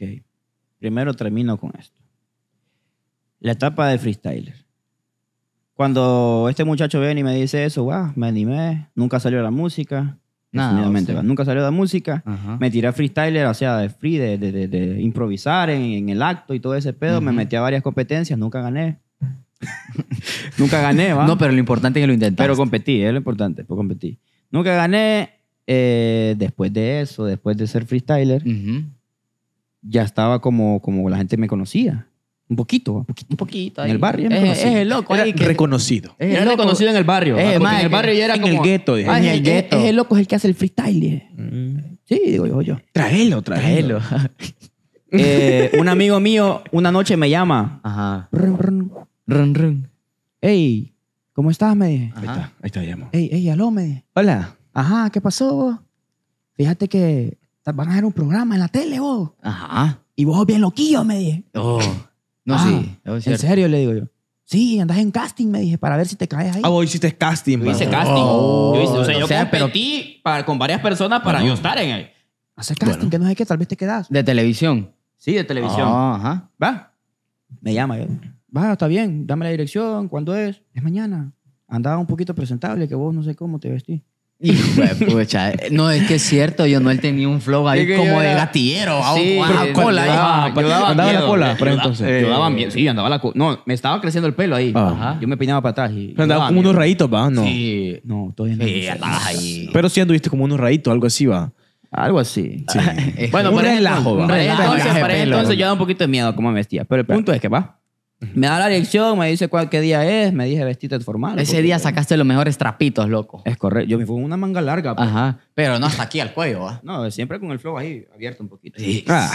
Primero termino con esto la etapa de freestyler. Cuando este muchacho viene y me dice eso, va me animé, nunca salió la música. Nada, Nunca salió la música. Me tiré a freestyler, o sea, de free, de, improvisar en, el acto y todo ese pedo. Me metí a varias competencias, nunca gané. nunca gané, ¿va? No, pero lo importante es que lo intenté. Pero competí, es lo importante, pues competí. Nunca gané. Eh, después de eso, después de ser freestyler, ya estaba como, como la gente me conocía. Un poquito, un poquito, En el barrio. Es, el loco Reconocido. era reconocido en el barrio. en el barrio ya era como... el gueto, es, el gueto. loco, es el que hace el freestyle. Eh. Mm. Sí, digo yo. yo. Traelo, traelo. Eh, un amigo mío una noche me llama. Ajá. Run, Ey, ¿cómo estás? Me dije. Ahí está, ahí está, llamo. Ey, ey, aló, me Hola. Ajá, ¿qué pasó? Fíjate que van a hacer un programa en la tele, vos. Ajá. Y vos bien loquillo, me dije. Oh. No, ah, sí. en serio, le digo yo. Sí, andas en casting, me dije, para ver si te caes ahí. Ah, vos hiciste casting. Yo hice casting. Oh, yo hice, o sea, yo o competí para, con varias personas para yo estar en ahí. Haces casting, que no sé qué, tal vez te quedas. ¿De televisión? Sí, de televisión. Ah, ajá. Va. Me llama yo. Va, está bien, dame la dirección, ¿cuándo es? Es mañana. Andaba un poquito presentable, que vos no sé cómo te vestí no, es que es cierto, yo no él tenía un flow ahí como de gatillero, sí, la cola. Pero ah, daba, andaba la cola, pero entonces. daba sí, andaba la cola. No, me estaba creciendo el pelo ahí. Ah. Ajá. Yo me peinaba para atrás. Y pero andaba como unos rayitos, ¿va? No. Sí. No, todavía no. Sí, ahí. Pero sí anduviste como unos rayitos, algo así, ¿va? Algo así. Sí. bueno, por relajo, va. Entonces, entonces yo daba un poquito de miedo a cómo me vestía. Pero el punto es que, va, me da la dirección, me dice cuál, qué día es, me dije de formal. Ese día sacaste los mejores trapitos, loco. Es correcto. Yo me fui una manga larga. Pues. Pero no hasta aquí al cuello, No, siempre con el flow ahí abierto un poquito. Sí. Ah.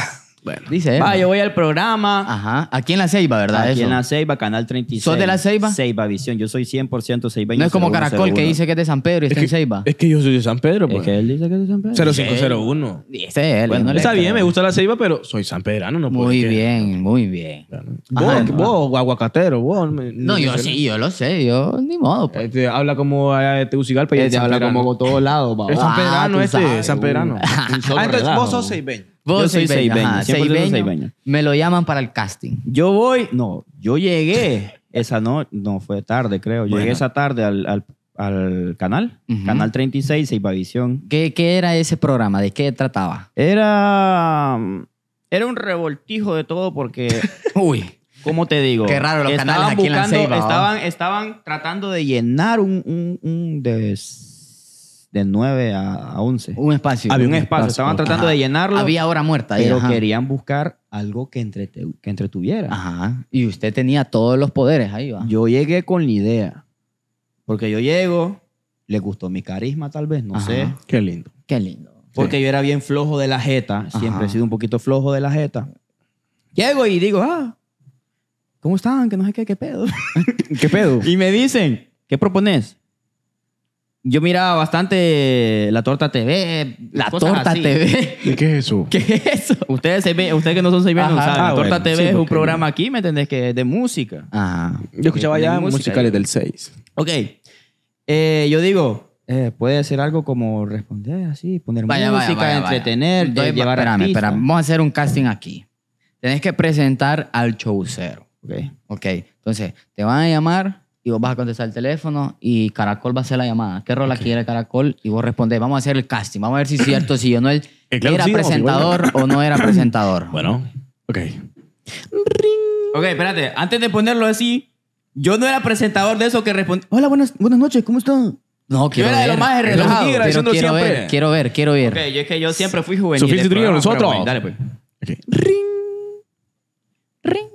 Dice yo voy al programa. Ajá. Aquí en La Ceiba, ¿verdad? Aquí en La Ceiba, Canal 36. ¿Sos de La Ceiba? Ceiba Visión. Yo soy 100% ceibaño. No es como Caracol que dice que es de San Pedro y es está que, en Ceiba. Es que yo soy de San Pedro, pues. Es que él dice que es de San Pedro. 0501. está bien, me gusta La Ceiba, pero soy sanpedrano, no Muy bien, muy bien. vos, vos, aguacatero, vos. no, yo sí, yo lo sé. Yo, ni modo, pues. Este, habla como de eh, Tegucigalpa y te habla como por todos lados, Es ah, San Pedrano este, San Pedrano. Ah, entonces vos sos ceibeño yo soy Me lo llaman para el casting. Yo voy, no, yo llegué esa noche, no, fue tarde creo, llegué esa tarde al, al, canal, Canal 36, Seibavisión. ¿Qué, ¿Qué era ese programa? ¿De qué trataba? Era, era un revoltijo de todo porque... Uy. ¿Cómo te digo? Qué raro los canales aquí en la Estaban, tratando de llenar un, un, un de 9 a 11. Un espacio. Había un, espacio. Estaban tratando de llenarlo. Había hora muerta. pero querían buscar algo que, que entretuviera. Ajá. Y usted tenía todos los poderes ahí, va. Yo llegué con la idea. Porque yo llego, le gustó mi carisma tal vez, no sé. Qué lindo. Qué lindo. Porque yo era bien flojo de la jeta. Siempre he sido un poquito flojo de la jeta. Llego y digo, ah, ¿cómo están? Que no sé qué, qué pedo. ¿Qué pedo? y me dicen, ¿qué propones? yo miraba bastante La Torta TV. La Torta TV. qué es eso? ¿Qué es eso? Ustedes, ustedes que no son seis meses, ah, la Torta TV es un programa aquí, ¿me entendés? Que es de música. Ajá. Yo escuchaba ya musicales del 6. Ok. Eh, yo digo, eh, puede ser algo como responder así, poner vaya, música, de entretener, Entonces, eh, llevar espérame, espérame, Vamos a hacer un casting aquí. Tenés que presentar al cero. Ok. Ok. Entonces, te van a llamar y vos vas a contestar el teléfono y Caracol va a hacer la llamada. ¿Qué rola quiere Caracol? Y vos respondes, vamos a hacer el casting, vamos a ver si es cierto, si yo no era presentador o no era presentador. Bueno, ok. Ok, espérate, antes de ponerlo así, yo no era presentador de eso que respondí. Hola, buenas, buenas noches, ¿cómo estás? No, quiero ver. quiero, ver, quiero ver, quiero ver. Ok, yo es que yo siempre fui juvenil. nosotros. dale, pues. Ring. Ring.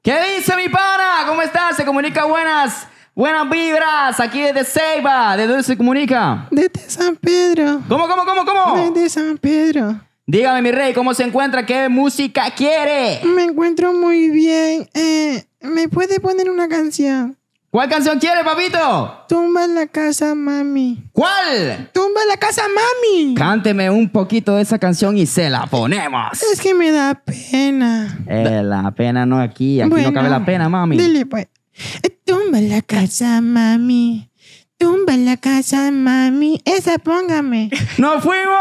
¿Qué dice mi pana? ¿Cómo estás? Se comunica buenas. Buenas vibras, aquí desde Ceiba, ¿de dónde se comunica? Desde San Pedro. ¿Cómo, cómo, cómo, cómo? Desde San Pedro. Dígame, mi rey, ¿cómo se encuentra? ¿Qué música quiere? Me encuentro muy bien. Eh, ¿Me puede poner una canción? ¿Cuál canción quiere, papito? Tumba la casa, mami. ¿Cuál? Tumba la casa, mami. Cánteme un poquito de esa canción y se la ponemos. Es que me da pena. Eh, la pena no aquí. Aquí no cabe la pena, mami. Dile, pues. Tumba la casa, mami. Tumba la casa, mami. Esa póngame. ¡Nos fuimos!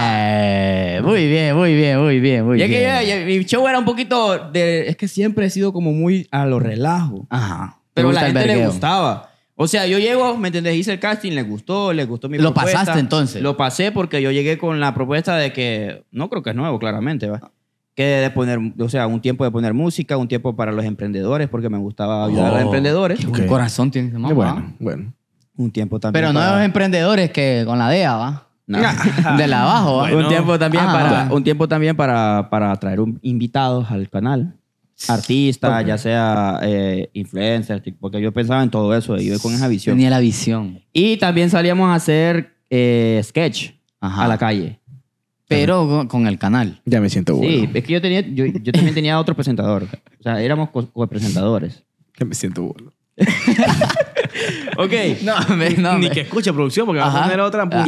Eh, muy bien, muy bien, muy bien, muy bien. mi show era un poquito de... Es que siempre he sido como muy a lo relajo. Ajá. Pero a la gente le gustaba. O sea, yo llego, ¿me entendés? Hice el casting, le gustó, le gustó mi ¿Lo pasaste, entonces? Lo pasé porque yo llegué con la propuesta de que... No creo que es nuevo, claramente, va que de poner, o sea, un tiempo de poner música, un tiempo para los emprendedores, porque me gustaba ayudar a los oh, emprendedores. Un corazón tienes, mamá. Bueno, bueno. Un tiempo también. Pero no de los emprendedores que con la DEA, ¿va? De la abajo, un tiempo también ah, para un tiempo también para, para traer invitados al canal artistas ya sea eh, influencers porque yo pensaba en todo eso iba con esa visión Tenía la visión. y también salíamos a hacer eh, sketch a la calle pero con, el canal. Ya me siento bueno. Sí, es que yo, tenía, yo, yo también tenía otro presentador. O sea, éramos co- copresentadores. Ya me siento bueno. Ok. No, Ni que escuche producción porque vamos a tener otra. Pues.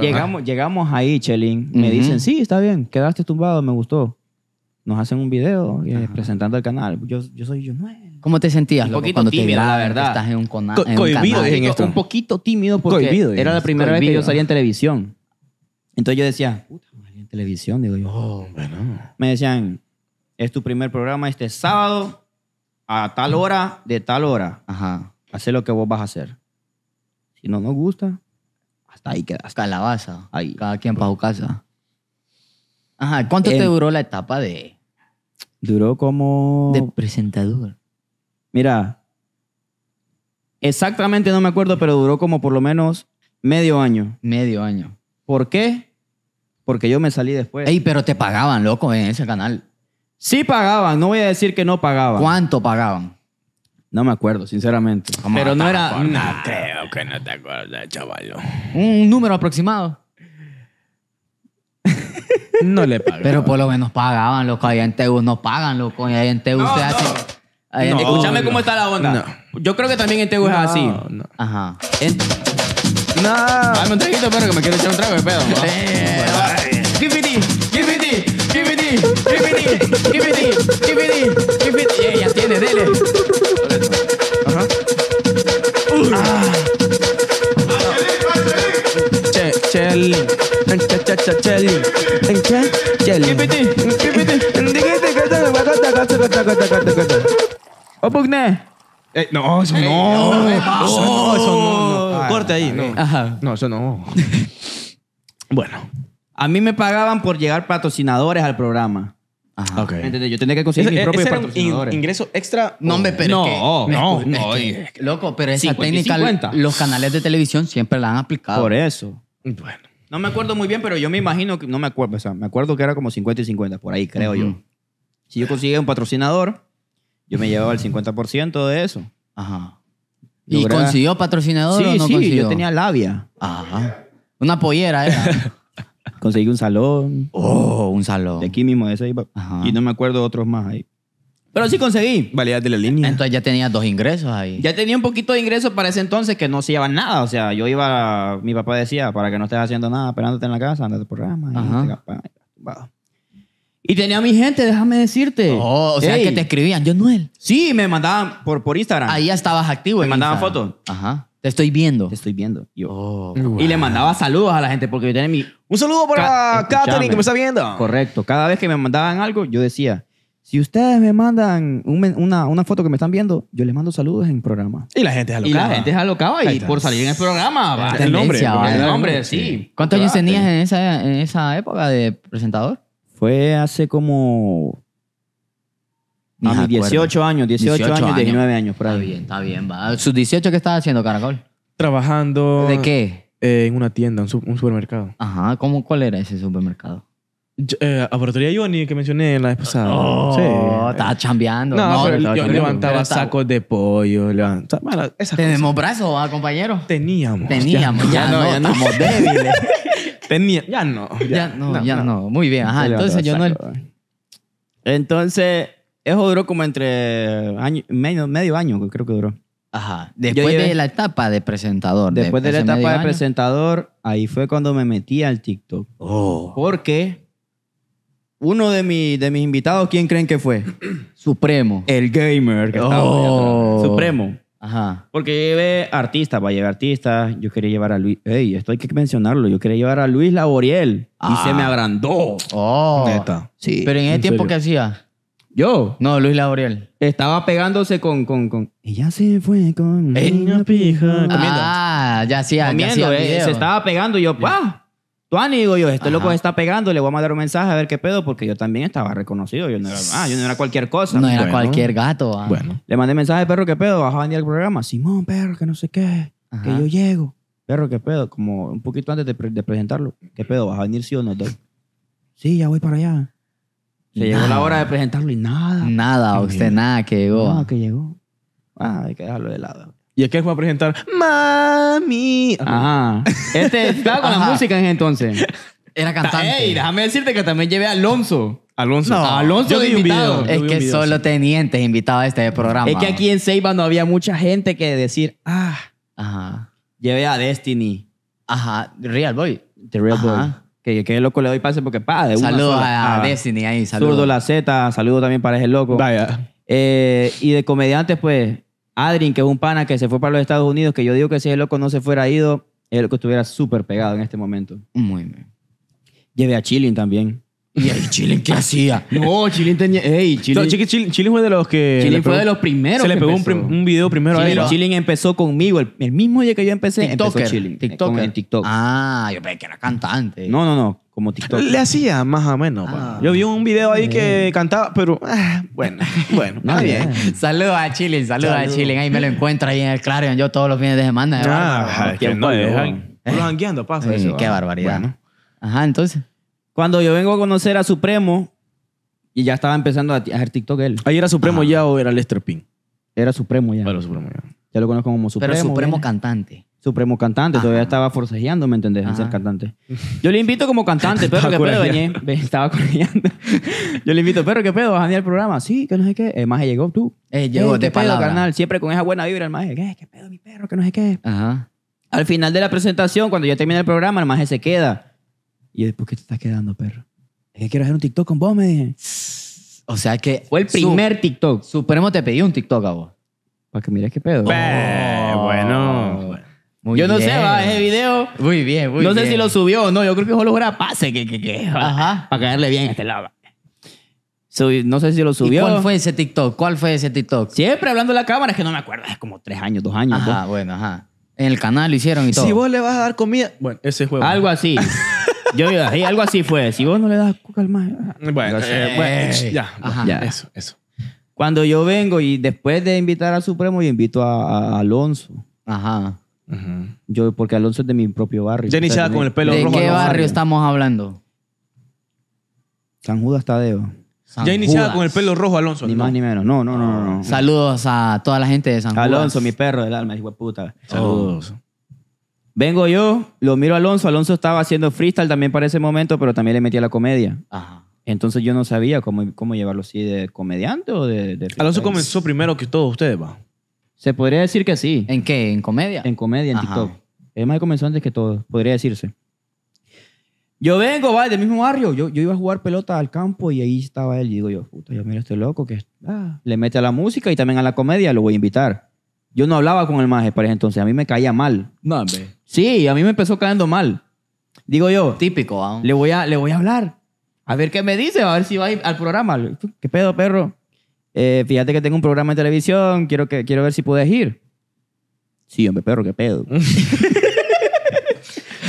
llegamos, llegamos ahí, Chelín. Me dicen, sí, está bien, quedaste tumbado, me gustó. Nos hacen un video eh, presentando el canal. Yo, yo soy yo ¿Cómo te sentías, cuando te tímido, la verdad. Estás en un, cohibido, canal? Un poquito tímido porque era la primera vez que yo salía en televisión. Entonces yo decía, puta en televisión, digo yo. Oh, me decían, es tu primer programa este sábado a tal hora, de tal hora. Ajá. Hacer lo que vos vas a hacer. Si no nos gusta, hasta ahí quedas. Calabaza. Ahí. Cada quien para su pues. casa. Ajá. ¿Cuánto te eh, duró la etapa de...? Duró como... De presentador. Mira, exactamente no me acuerdo, pero duró como por lo menos medio año. Medio año. ¿Por qué? Porque yo me salí después. Ey, pero te pagaban, loco, en ese canal. Sí pagaban, no voy a decir que no pagaban. ¿Cuánto pagaban? No me acuerdo, sinceramente. Pero no era... No creo que no te acuerdas, chaval. Un número aproximado. No le pagaban. Pero por lo menos pagaban, loco. Allá en no pagan, loco. ahí en se Escúchame cómo está la onda. Yo creo que también en TU es así. Ajá. No. Dame un traguito, pero que me quiere echar un trago de pedo. ¿no? Eh, give it in, give it in, give it in, give Ajá in, give it cha, give it Che, cheli, cha in. Yeah, ya tiene, dele. Ajá. Eh, no, eso no. No, eso no un ahí, ah, ¿no? No, eso no. bueno. A mí me pagaban por llegar patrocinadores al programa. Ajá. Yo tenía que conseguir mis e- propios ingreso extra? No, oh. hombre, pero no, no, loco, pero esa técnica los canales de televisión siempre la han aplicado. Por eso. Bueno. No me acuerdo muy bien, pero yo me imagino que. No me acuerdo. O sea, me acuerdo que era como 50 y 50, por ahí, creo yo. Si yo conseguía un patrocinador, yo me llevaba el 50% de eso. Ajá. ¿Y consiguió patrocinador o Sí, no sí, yo tenía labia. Ajá. Una pollera era. Conseguí un salón oh, un salón. de aquí mismo, de ese ahí, y no me acuerdo otros más ahí. Pero sí conseguí validad de la línea. Entonces ya tenía dos ingresos ahí. Ya tenía un poquito de ingresos para ese entonces que no se llevan nada. O sea, yo iba, mi papá decía, para que no estés haciendo nada, esperándote en la casa, anda por programa. Ajá. Y tenía mi gente, déjame decirte. o sea, que te escribían, yo Noel. Sí, me mandaban por, por Instagram. Ahí ya estabas activo. Me mandaban fotos. Ajá. Te estoy viendo. Te estoy viendo. Yo. Oh, y le mandaba saludos a la gente porque yo tenía mi... Un saludo para Katherine que me está viendo. Correcto. Cada vez que me mandaban algo, yo decía, si ustedes me mandan una, foto que me están viendo, yo les mando saludos en programa. Y la gente es alocaba Y la gente se alocaba y por salir en el programa. Va. El nombre. el nombre, sí. ¿Cuántos años tenías en esa, en esa época de presentador? Fue hace como 18 años, 18, años, 19 años, Está bien, está bien. Va. ¿Sus 18 qué estaba haciendo, Caracol? Trabajando ¿De qué? en una tienda, un, un supermercado. Ajá, ¿cuál era ese supermercado? Laboratoria eh, Johnny que mencioné la vez pasada. Oh, estaba eh, chambeando. No, pero levantaba sacos de pollo, ¿Tenemos brazos, compañero? Teníamos. Teníamos, ya, ya no. estamos débiles. ya no. Ya, no, ya no. Muy bien, Entonces yo no... Entonces, eso duró como entre año, medio, año, creo que duró. Después de la etapa de presentador. Después de, la etapa de presentador, ahí fue cuando me metí al TikTok. Oh. Porque uno de, mi, de mis invitados, ¿quién creen que fue? Supremo. El gamer. Que oh. Supremo. Ajá. Porque llevé artistas, va a llevar artistas. Yo quería llevar a Luis. Ey, esto hay que mencionarlo. Yo quería llevar a Luis Laboriel. Y se ah. me agrandó. Oh. Neta. Sí. Pero en ese tiempo, que hacía? Yo. No, Luis Laboriel. Estaba pegándose con. con, con... Ella se fue con. pija. Comiendo. Ah, ya hacía. Comiendo, eh. Se estaba pegando y yo, ¡pa! Tuani, digo yo, este loco está pegando, le voy a mandar un mensaje a ver qué pedo, porque yo también estaba reconocido. Yo no era, ah, yo no era cualquier cosa. No era cualquier gato. Ah. Bueno. Le mandé mensaje, perro, qué pedo, vas a venir al programa. Simón, perro, que no sé qué, que yo llego. Perro, qué pedo, como un poquito antes de, presentarlo. ¿Qué pedo, vas a venir sí o no? Sí, ya voy para allá. Se llegó la hora de presentarlo y nada. Nada, usted nada que llegó. ah, que llegó. Ah, hay que dejarlo de lado. Y es él fue a presentar Mami. Ajá. Este estaba con la música en ese entonces. Era cantante. Ey, déjame decirte que también llevé a Alonso. Alonso. No, Alonso de invitado. video. Es que solo tenientes invitados a este programa. Es que aquí en Seiba no había mucha gente que decir, ah, Ajá. llevé a Destiny, Ajá. Real Boy. The Real Boy. Que, el loco le doy pase porque pa, de saludo Saludos a, ah. Destiny ahí, Zurdo la Z, saludo también para ese loco. Vaya. Eh, y de comediantes, pues, Adrien, que es un pana que se fue para los Estados Unidos, que yo digo que si el loco no se fuera ido, el loco estuviera súper pegado en este momento. Muy bien. Llevé a Chilling también. ¿Y ahí Chile qué hacía? No, Chilin tenía. Ey, Chile. No, fue de los que. Chilin fue de los primeros. Se le pegó un, video primero a él. Chilin empezó conmigo. El, mismo día que yo empecé, TikToker, En eh, TikTok. Ah, yo pensé que era cantante. No, no, no. Como TikTok. Le hacía más o menos. Ah. yo vi un video ahí que cantaba, pero. Eh, bueno, bueno. bien. Saludos a Chilin. saludos a Chilin. Ahí me lo encuentro ahí en el Clarion. Yo todos los fines de semana. Ah, que no dejan. guiando, pasa. Qué barbaridad. Ajá, entonces. Cuando yo vengo a conocer a Supremo, y ya estaba empezando a hacer TikTok él. ¿Ahí era Supremo ah. ya o era Lester Pin? Era Supremo ya. ya. lo conozco como Supremo. Pero Supremo cantante. Supremo cantante, todavía estaba forcejeando, ¿me entendés? En ser cantante. Yo le invito como cantante, pero qué pedo, Estaba corriendo. Yo le invito, pero qué pedo, vas a venir al programa. Sí, que no sé qué. El maje llegó tú. Eh, llegó, te eh, pedo, carnal. Siempre con esa buena vibra, el maje. ¿Qué, pedo, mi perro, que no sé qué. Ajá. Al final de la presentación, cuando ya termina el programa, el maje se queda. Y yo, ¿por qué te estás quedando, perro? Es que quiero hacer un TikTok con vos, me dije. O sea que. Fue el primer TikTok. Supremo te pedí un TikTok a vos. Para que mires qué pedo. Oh. bueno. yo no sé, va, ese video. Muy bien, muy bien. no sé si lo subió o no. Yo creo que solo era pase, que, que, que. Ajá. Para caerle bien a este lado. no sé si lo subió. ¿Y ¿Cuál fue ese TikTok? ¿Cuál fue ese TikTok? Siempre hablando de la cámara, es que no me acuerdo. Es como tres años, dos años. Ajá, bueno, ajá. En el canal lo hicieron y todo. Si vos le vas a dar comida. Bueno, ese juego. Algo así. Yo digo, algo así fue. Si vos no le das cuca al Bueno, ya, Eso, eso. Cuando yo vengo y después de invitar al Supremo, yo invito a, Alonso. Ajá. Yo, porque Alonso es de mi propio barrio. Ya iniciada con el pelo rojo. ¿De qué barrio estamos hablando? San Judas Tadeo. Ya iniciada con el pelo rojo, Alonso. Ni más ni menos. No, no, no, no. Saludos a toda la gente de San Judas. Alonso, mi perro del alma, hijo de puta. Saludos. Oh. Vengo yo, lo miro a Alonso. Alonso estaba haciendo freestyle también para ese momento, pero también le metí a la comedia. Entonces yo no sabía cómo, cómo llevarlo así de comediante o de. de Alonso comenzó primero que todos ustedes, va. Se podría decir que sí. ¿En qué? ¿En comedia? En comedia, en TikTok. Es más, comenzó antes que todos, podría decirse. Yo vengo, va, del mismo barrio. Yo, iba a jugar pelota al campo y ahí estaba él. Y digo yo, puta, yo mira este loco que ah, le mete a la música y también a la comedia, lo voy a invitar. Yo no hablaba con el maje para entonces. A mí me caía mal. No, hombre. Sí, a mí me empezó cayendo mal. Digo yo. Típico, ¿ah? le voy a Le voy a hablar. A ver qué me dice. A ver si va al programa. ¿Qué pedo, perro? Eh, fíjate que tengo un programa de televisión. Quiero, que, quiero ver si puedes ir. Sí, hombre, perro, qué pedo.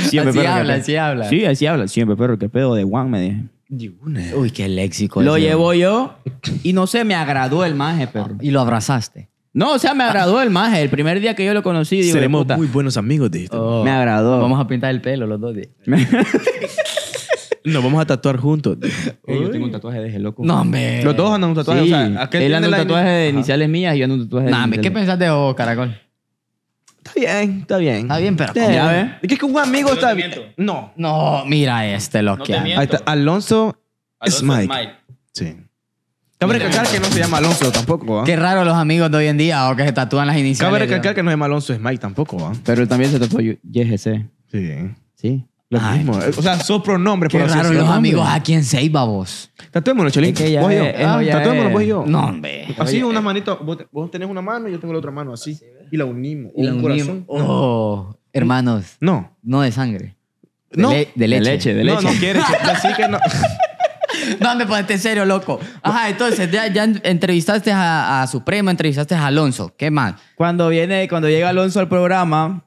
siempre así perro, habla, así habla. Sí, así habla. hombre, perro, qué pedo de Juan, me dije. Uy, qué léxico. Lo llevo yo y no sé, me agradó el maje, perro. Y lo abrazaste. No, o sea, me agradó el maje. El primer día que yo lo conocí, digo, Seremos muy buenos amigos, dijiste. Oh, me agradó. Vamos a pintar el pelo los dos. Nos vamos a tatuar juntos. yo tengo un tatuaje de ese loco. No, hombre. Los dos andan un tatuaje. O sea, Él anda un tatuaje de iniciales mías y yo ando un tatuaje de nah, ¿Qué pensás de vos, Caracol? Está bien, está bien. Está bien, pero ¿Qué Ya, Es que un amigo está bien. No. No, mira este lo que... Ahí está. Alonso, es Mike. Sí. Cabe recalcar que no se llama Alonso tampoco, ¿ah? Qué raro los amigos de hoy en día o que se tatúan las iniciales. Cabe recalcar que no se llama Alonso Mike tampoco, ¿ah? Pero él también se tatuó YGC. Sí. Sí. Lo mismo. Eh, o sea, son pronombres. Qué raro los amigos ¿A quién se iba vos. Tatuémonos, Cholín. vos yo. vos y yo. No, hombre. Así, una manito. Vos, tenés una mano y yo tengo la otra mano, así. Y la unimos. un corazón. Oh, hermanos, No. no de sangre. De, No. de leche. De leche, de leche. No, no quieres. Así que no. No, me en pues, este serio, loco. Ajá, entonces ya, entrevistaste a, Supremo, entrevistaste a Alonso. ¿Qué más? Cuando viene, cuando llega Alonso al programa,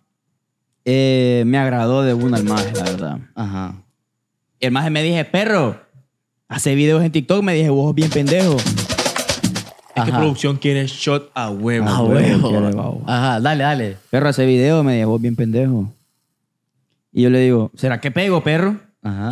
eh, me agradó de una al más, la verdad. Ajá. Y el más me dije, perro, hace videos en TikTok. Me dije, vos bien pendejo. Es que producción quiere shot a huevo. A huevo. Ajá, dale, dale. Perro, hace video me dijo, vos bien pendejo. Y yo le digo, ¿será que pego, perro?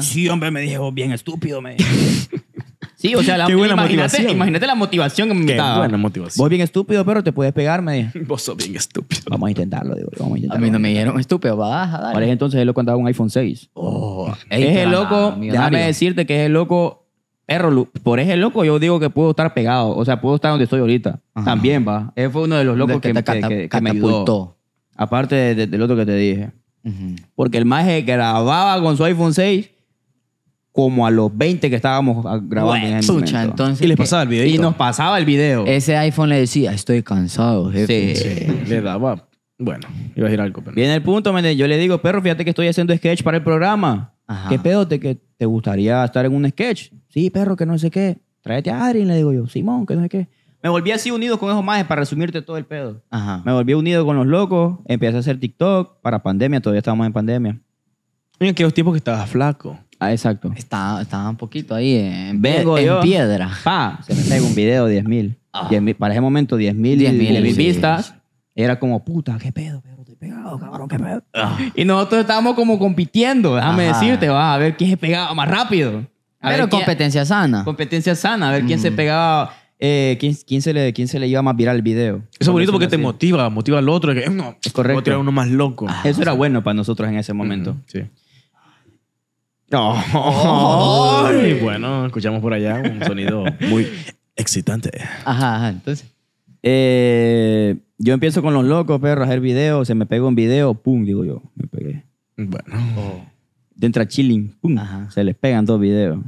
Sí, hombre, me dije, vos bien estúpido, me Sí, o sea, la, imagínate, motivación. imagínate la motivación que me Vos bien estúpido, pero te puedes pegar, me dije. Vos sos bien estúpido. Vamos a intentarlo, digo. Vamos a mí no me dijeron estúpido, baja, dale. es entonces lo loco andaba un iPhone 6. es el loco, déjame decirte que es el loco, perro, por ese loco yo digo que puedo estar pegado, o sea, puedo estar donde estoy ahorita. También va. él fue uno de los locos que, me ayudó. Aparte del otro que te dije. Porque el maje grababa con su iPhone 6 como a los 20 que estábamos grabando. en y les pasaba el video. Y nos pasaba el video. Ese iPhone le decía, estoy cansado, jefe. Le daba. Bueno, iba a decir algo, pero. Viene el punto, yo le digo, perro, fíjate que estoy haciendo sketch para el programa. ¿Qué pedo te, que te gustaría estar en un sketch? Sí, perro, que no sé qué. Tráete a Adrien, le digo yo. Simón, que no sé qué. Me volví así unido con esos majes para resumirte todo el pedo. Ajá. Me volví unido con los locos, empecé a hacer TikTok para pandemia, todavía estábamos en pandemia. En aquellos tipos que estabas flaco. Ah, exacto. Estaba, un poquito ahí en, en piedra. Pa, se me pega un video, 10 ah. mil. Para ese momento, 10 mil 10, 10, vistas. Era como, puta, qué pedo, pero te pegado, cabrón, qué pedo. Ah. Y nosotros estábamos como compitiendo, déjame decirte, va a ver quién se pegaba más rápido. pero competencia sana. Competencia sana, a ver quién se mm. pegaba eh, ¿quién, se le, quién se le iba más viral el video. Eso es bonito porque te motiva, motiva al otro. Que, eh, no, es correcto. Motiva a uno más loco. Ah, eso era bueno para nosotros en ese momento. sí. ¡Ay! Y bueno, escuchamos por allá un sonido muy excitante. Ajá, ajá. Entonces, eh, yo empiezo con los locos, perro, a hacer video. Se me pega un video, pum, digo yo. Me pegué. Bueno. Dentro de Chilling, pum. Se les pegan dos videos.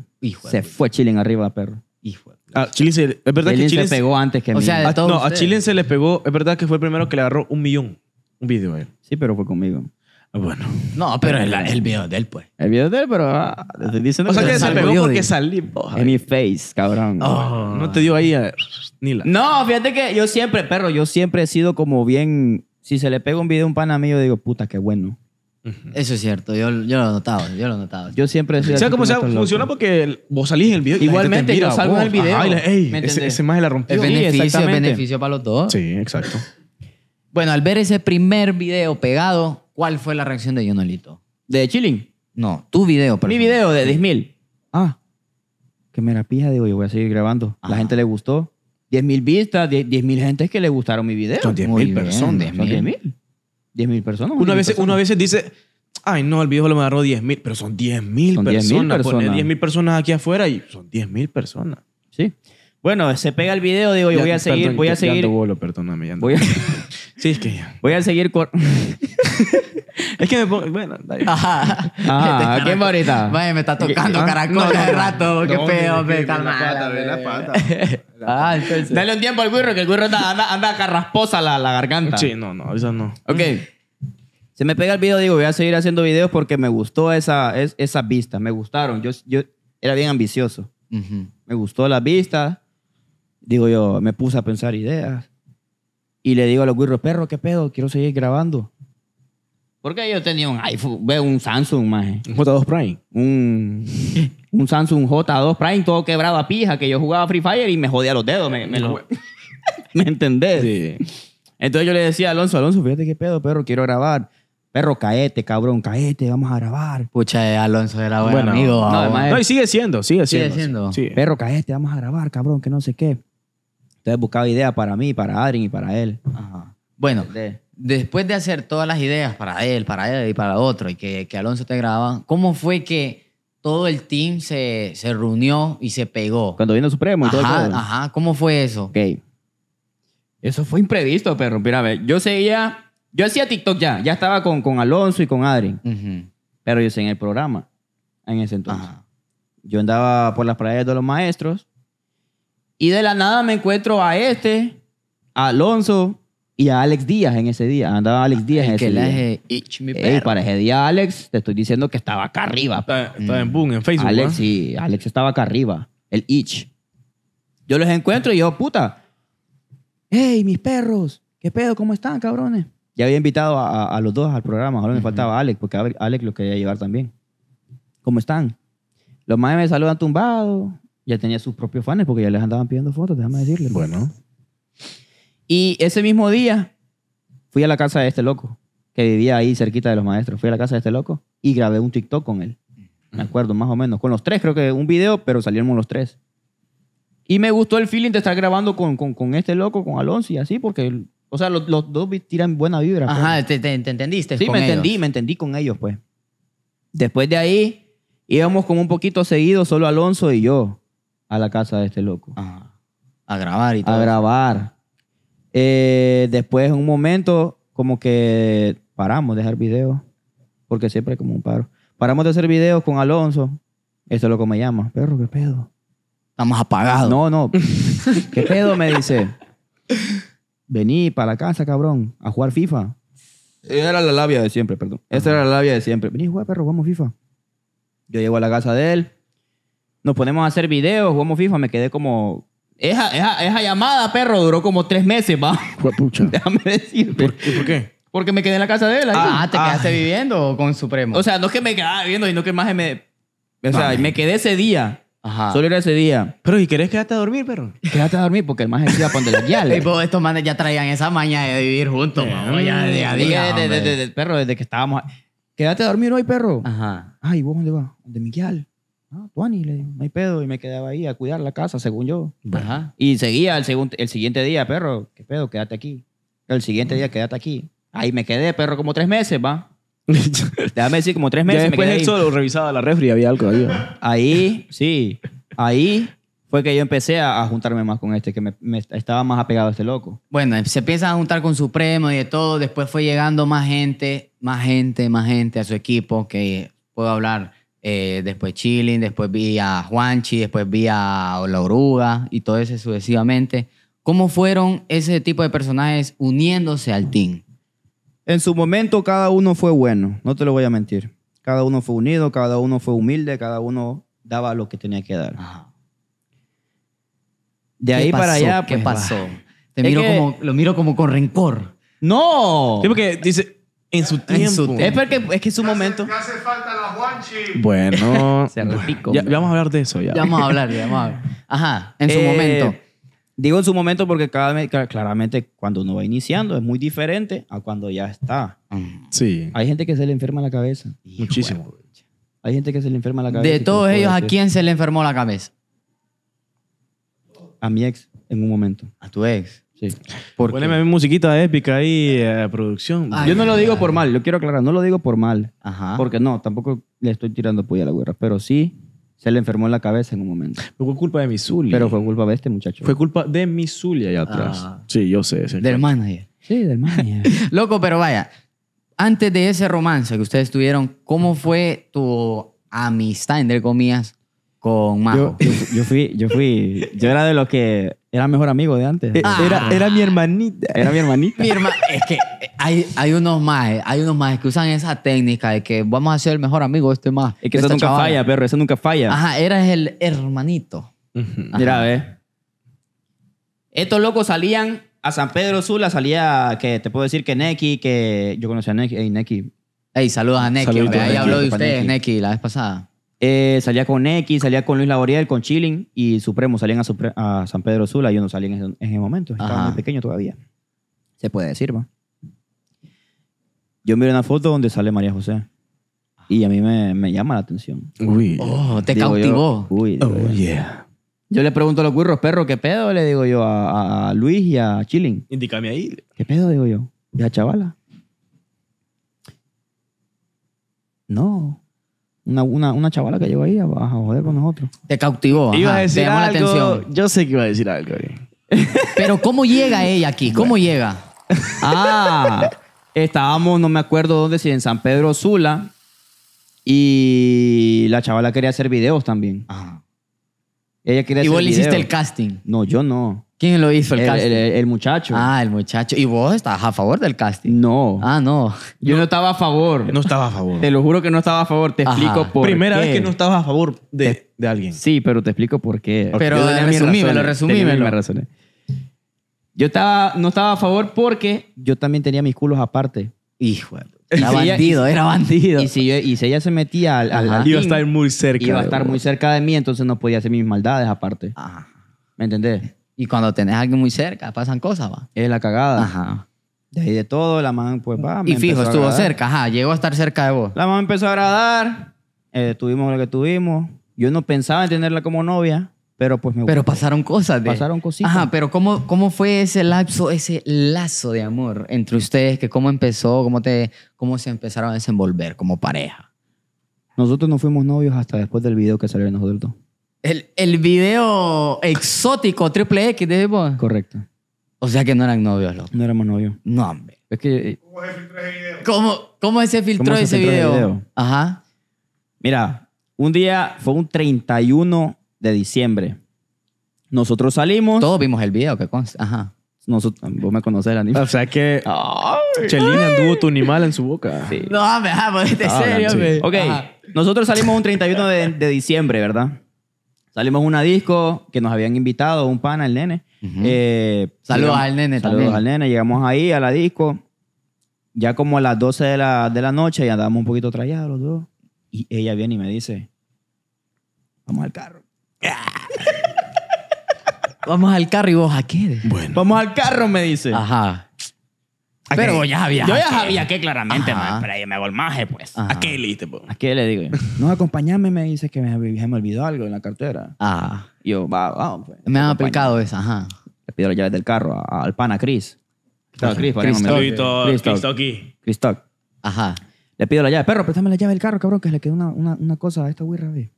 se fue Chilling arriba, perro. Hijo a Chile se, es verdad que se pegó antes que a mí. todos no, a Chile se le pegó, es verdad que fue el primero que le agarró un millón un video a él. Sí, pero fue conmigo. Ah, bueno. No, pero el, el video de él, pues. El video de él, pero ah, estoy diciendo O sea, que, se pegó porque salí. En mi face, cabrón. Oh. no te dio ahí ni la... No, fíjate que yo siempre, perro, yo siempre he sido como bien... Si se le pega un video a un pana yo digo, puta, qué bueno. Eso es cierto, yo, lo he notado, yo lo he Yo siempre decía. O sea, como funciona porque vos salís en el video. Igualmente, salgo en el video. Ajá, y ese, la rompió. Es beneficio, exactamente. beneficio para los dos. Sí, exacto. Bueno, al ver ese primer video pegado, ¿cuál fue la reacción de Jonolito? ¿De Chilling? No, tu video. Mi video de 10.000. Ah, que me la pija, digo, yo voy a seguir grabando. La gente le gustó. 10.000 vistas, 10.000 10.000 es que le gustaron mi video. Son 10.000 personas. Son 10.000. 10.000 personas. Uno a, veces, uno a veces dice, ay, no, el viejo lo me agarró 10.000, pero son 10.000 personas. 10.000 personas. personas aquí afuera y son 10.000 personas. Sí. Bueno, se pega el video, digo, yo voy a seguir, voy a seguir. Voy a, Sí, es que. Voy a seguir. cor- es que me pongo. Bueno, Ajá. Ah, ¿quién va ahorita? Vaya, me está tocando ah, caracol de rato. Qué feo, Ve ve, la pata, ve la pata. Ah, Dale un tiempo al güiro, que el güiro anda, carrasposa la, garganta. Sí, no, no, eso no. Ok. Mm. Se me pega el video, digo, voy a seguir haciendo videos porque me gustó esa, es- esas vistas, me gustaron. Yo, yo era bien ambicioso. Me gustó la vista. Digo yo, me puse a pensar ideas. Y le digo a los guirros, perro, ¿qué pedo? Quiero seguir grabando. Porque yo tenía un iPhone, un Samsung, más. Un J2 Prime. Un, Samsung J2 Prime, todo quebrado a pija, que yo jugaba Free Fire y me jodía los dedos. ¿Me, me, entendés? Entonces yo le decía a Alonso, Alonso, fíjate qué pedo, perro, quiero grabar. Perro, caete, cabrón, caete, vamos a grabar. Pucha, Alonso era buen bueno, amigo. No, ah, y sigue siendo, sigue siendo. Sigue siendo. Perro, caete, vamos a grabar, cabrón, que no sé qué. Entonces buscaba ideas para mí, para Adrien y para él. Bueno, después de hacer todas las ideas para él, para él y para otro, y que, que Alonso te grababa, ¿cómo fue que todo el team se, se reunió y se pegó? Cuando vino Supremo y todo el Ajá, ¿cómo fue eso? Ok. Eso fue imprevisto, perro. Mira, a ver, yo seguía... Yo hacía TikTok ya. Ya estaba con, con Alonso y con Adrien. Pero yo seguía en el programa en ese entonces. Yo andaba por las playas de los maestros y de la nada me encuentro a este, a Alonso y a Alex Díaz en ese día. Andaba Alex Díaz en ese día. itch, mi perro. para ese día, Alex, te estoy diciendo que estaba acá arriba. Estaba pues. en boom, en Facebook. Alex, sí, Alex estaba acá arriba. El itch. Yo los encuentro y yo, puta. ¡Ey, mis perros! ¿Qué pedo? ¿Cómo están, cabrones? Ya había invitado a, los dos al programa. Ahora me faltaba Alex, porque Alex lo quería llevar también. ¿Cómo están? Los más me saludan tumbados ya tenía sus propios fans porque ya les andaban pidiendo fotos, déjame decirle. Bueno. Y ese mismo día fui a la casa de este loco, que vivía ahí cerquita de los maestros. Fui a la casa de este loco y grabé un TikTok con él. Me acuerdo, más o menos. Con los tres, creo que un video, pero salieron los tres. Y me gustó el feeling de estar grabando con, con, este loco, con Alonso y así, porque, o sea, los, dos tiran buena vibra. Pues. Ajá, te, entendiste. Sí, me entendí, me entendí con ellos, pues. Después de ahí, íbamos con un poquito seguido, solo Alonso y yo a la casa de este loco. A grabar y todo. A grabar. Eh, después, en un momento, como que paramos de hacer videos, porque siempre como un paro. Paramos de hacer videos con Alonso. esto loco lo que me llama. Perro, ¿qué pedo? Estamos apagados. No, no. ¿Qué pedo? Me dice. Vení para la casa, cabrón, a jugar FIFA. Era la labia de siempre, perdón. Esa era la labia de siempre. Vení, jugar, perro, vamos FIFA. Yo llego a la casa de él nos ponemos a hacer videos, jugamos FIFA, me quedé como... Esa, esa, llamada, perro, duró como tres meses, va. Pucha. Déjame decirte. ¿Por qué? Porque me quedé en la casa de él. Ah, te ah. quedaste viviendo con Supremo? O sea, no es que me quedaba viviendo, sino que más me... O sea, me quedé ese día. Solo era ese día. Pero, ¿y querés quedarte a dormir, perro? Quédate a dormir porque el más se iba a poner y pues, estos manes ya traían esa maña de vivir juntos, eh, mamá. Ya de a día. De, perro, desde que estábamos. Quédate a dormir hoy, perro. Ajá. Ay, ¿vos dónde vas? De mi no, le no hay pedo. Y me quedaba ahí a cuidar la casa, según yo. Ajá. Y seguía el, segundo, el siguiente día, perro, ¿qué pedo? Quédate aquí. El siguiente día, quédate aquí. Ahí me quedé, perro, como tres meses, va. Déjame decir, como tres meses. después me quedé él revisaba la refri, había algo ahí. Ahí, sí. Ahí fue que yo empecé a, juntarme más con este, que me, me estaba más apegado a este loco. Bueno, se empieza a juntar con Supremo y de todo. Después fue llegando más gente, más gente, más gente a su equipo, que puedo hablar eh, después Chilling, después vi a Juanchi, después vi a La Oruga y todo eso sucesivamente. ¿Cómo fueron ese tipo de personajes uniéndose al team? En su momento cada uno fue bueno, no te lo voy a mentir. Cada uno fue unido, cada uno fue humilde, cada uno daba lo que tenía que dar. De ahí para allá, ¿qué pues, pasó? Te miro como, lo miro como con rencor. No. Sí, que dice, en su tiempo. Es porque es que es su momento. hace falta la Juanchi. Bueno. Ya, vamos a hablar de eso ya. vamos a hablar, ya vamos Ajá, en su eh, momento. Digo en su momento porque cada, claramente cuando uno va iniciando es muy diferente a cuando ya está. Mm. Sí. Hay gente que se le enferma la cabeza. Muchísimo. hay gente que se le enferma la cabeza. De todos ellos, ¿a quién se le enfermó la cabeza? A mi ex en un momento. A tu ex. Sí. Poneme mi musiquita épica ahí, eh, producción. yo no lo digo por mal, lo quiero aclarar, no lo digo por mal. Ajá. Porque no, tampoco le estoy tirando puya a la guerra pero sí se le enfermó en la cabeza en un momento. fue culpa de Zulia. Pero fue culpa de este muchacho. Fue culpa de mi Zulia allá ah. atrás. Sí, yo sé. De del manager. Sí, del manager. Loco, pero vaya, antes de ese romance que ustedes tuvieron, ¿cómo fue tu amistad, entre comillas, con más Yo, fui, yo fui, yo era de los que era mejor amigo de antes. Eh, ah. era, mi hermanita. Era mi hermanita. es que hay, hay unos más, eh, hay unos más que usan esa técnica de que vamos a ser el mejor amigo de este más. Es que eso nunca falla, perro, eso nunca falla. Ajá, eras el hermanito. Mira, ve. Estos locos salían a San Pedro Sula, salía que te puedo decir que Neki, que yo conocí a Neki, hey, Neki. hey saludos a Neki. Ahí habló de ustedes, Neki, la vez pasada. Eh, salía con X, salía con Luis Laboriel, con Chilling y Supremo. Salían a, San Pedro Sula. Yo no salí en ese, momento. Estaba muy pequeño todavía. Se puede decir, va. Yo miro una foto donde sale María José. Y a mí me, llama la atención. Uy. Oh, te cautivó. uy. Oh, yeah. Yo le pregunto a los curros perro, ¿qué pedo? Le digo yo a, Luis y a Chilling. Indícame ahí. ¿Qué pedo? Digo yo. ¿Y a chavala? No una, chavala que llegó ahí a, joder con nosotros. Te cautivó. te llamó la atención. Yo sé que iba a decir algo. Pero ¿cómo llega ella aquí? ¿Cómo llega? Ah, estábamos, no me acuerdo dónde, si en San Pedro Sula. Y la chavala quería hacer videos también. Ajá. Ella ¿Y vos le hiciste el casting? No, yo no. ¿Quién lo hizo el, casting? el- muchacho. Ah, el muchacho. ¿Y vos estabas a favor del casting? No. Ah, no. Yo no, estaba a favor. No estaba a favor. Te lo juro que no estaba a favor. Te explico por Primera vez que no estabas a favor de, alguien. Sí, pero te explico por qué. Pero, Yo resumímelo, resumímelo. Yo estaba, no estaba a favor porque yo también tenía mis culos aparte. Hijo, era bandido, era bandido. Y si, ella se metía al, al iba a estar muy cerca. Iba a estar muy cerca de mí, entonces no podía hacer mis maldades aparte. Ajá. ¿Me entendés? Y cuando tenés a alguien muy cerca, pasan cosas, va. Es la cagada. Ajá. De ahí de todo, la mamá pues va. y fijo, estuvo cerca, ajá, llegó a estar cerca de vos. La mamá empezó a agradar, eh, tuvimos lo que tuvimos. Yo no pensaba en tenerla como novia, pero pues, pasaron cosas. De... Pasaron cositas. Ajá, pero ¿cómo, ¿cómo fue ese lapso, ese lazo de amor entre ustedes? Que ¿Cómo empezó? ¿Cómo, te, cómo se empezaron a desenvolver como pareja? Nosotros no fuimos novios hasta después del video que salió en nosotros dos. El, el video exótico, triple X, de Correcto. O sea que no eran novios, loco. No éramos novios. No, hombre. Eh, ¿Cómo se filtró ese video? ¿Cómo, se filtró, filtró ese video? Ajá. Mira, un día fue un 31 de diciembre. Nosotros salimos. Todos vimos el video, que consta. Ajá. vos me conoces la niña O sea que Chelina tu animal en su boca. No, me en ah, serio, sí. Ok, nosotros salimos un 31 de, de, diciembre, ¿verdad? Salimos una disco que nos habían invitado, un pana, el nene. Eh, saludos al nene Saludos al nene. Llegamos ahí a la disco. Ya como a las 12 de la, de la noche y andábamos un poquito trayados los dos. Y ella viene y me dice, vamos al carro. Vamos al carro y vos, ¿a qué? Bueno. Vamos al carro, me dice. Ajá. Pero vos ya sabías. Yo ya sabía que claramente, pero ahí me hago el maje, pues. ¿A qué le pues? ¿A qué le digo yo? No, acompañame, me dice que me, me olvidó algo en la cartera. Ah. Yo, va, vamos. Pues, me han aplicado esa, ajá. Le pido las llaves del carro al pana Chris. Estaba Chris, Chris, Chris, Chris Ajá. Le pido la llave. Perro, préstame la llave del carro, cabrón, que le quedó una, una, cosa a esta Wii güey.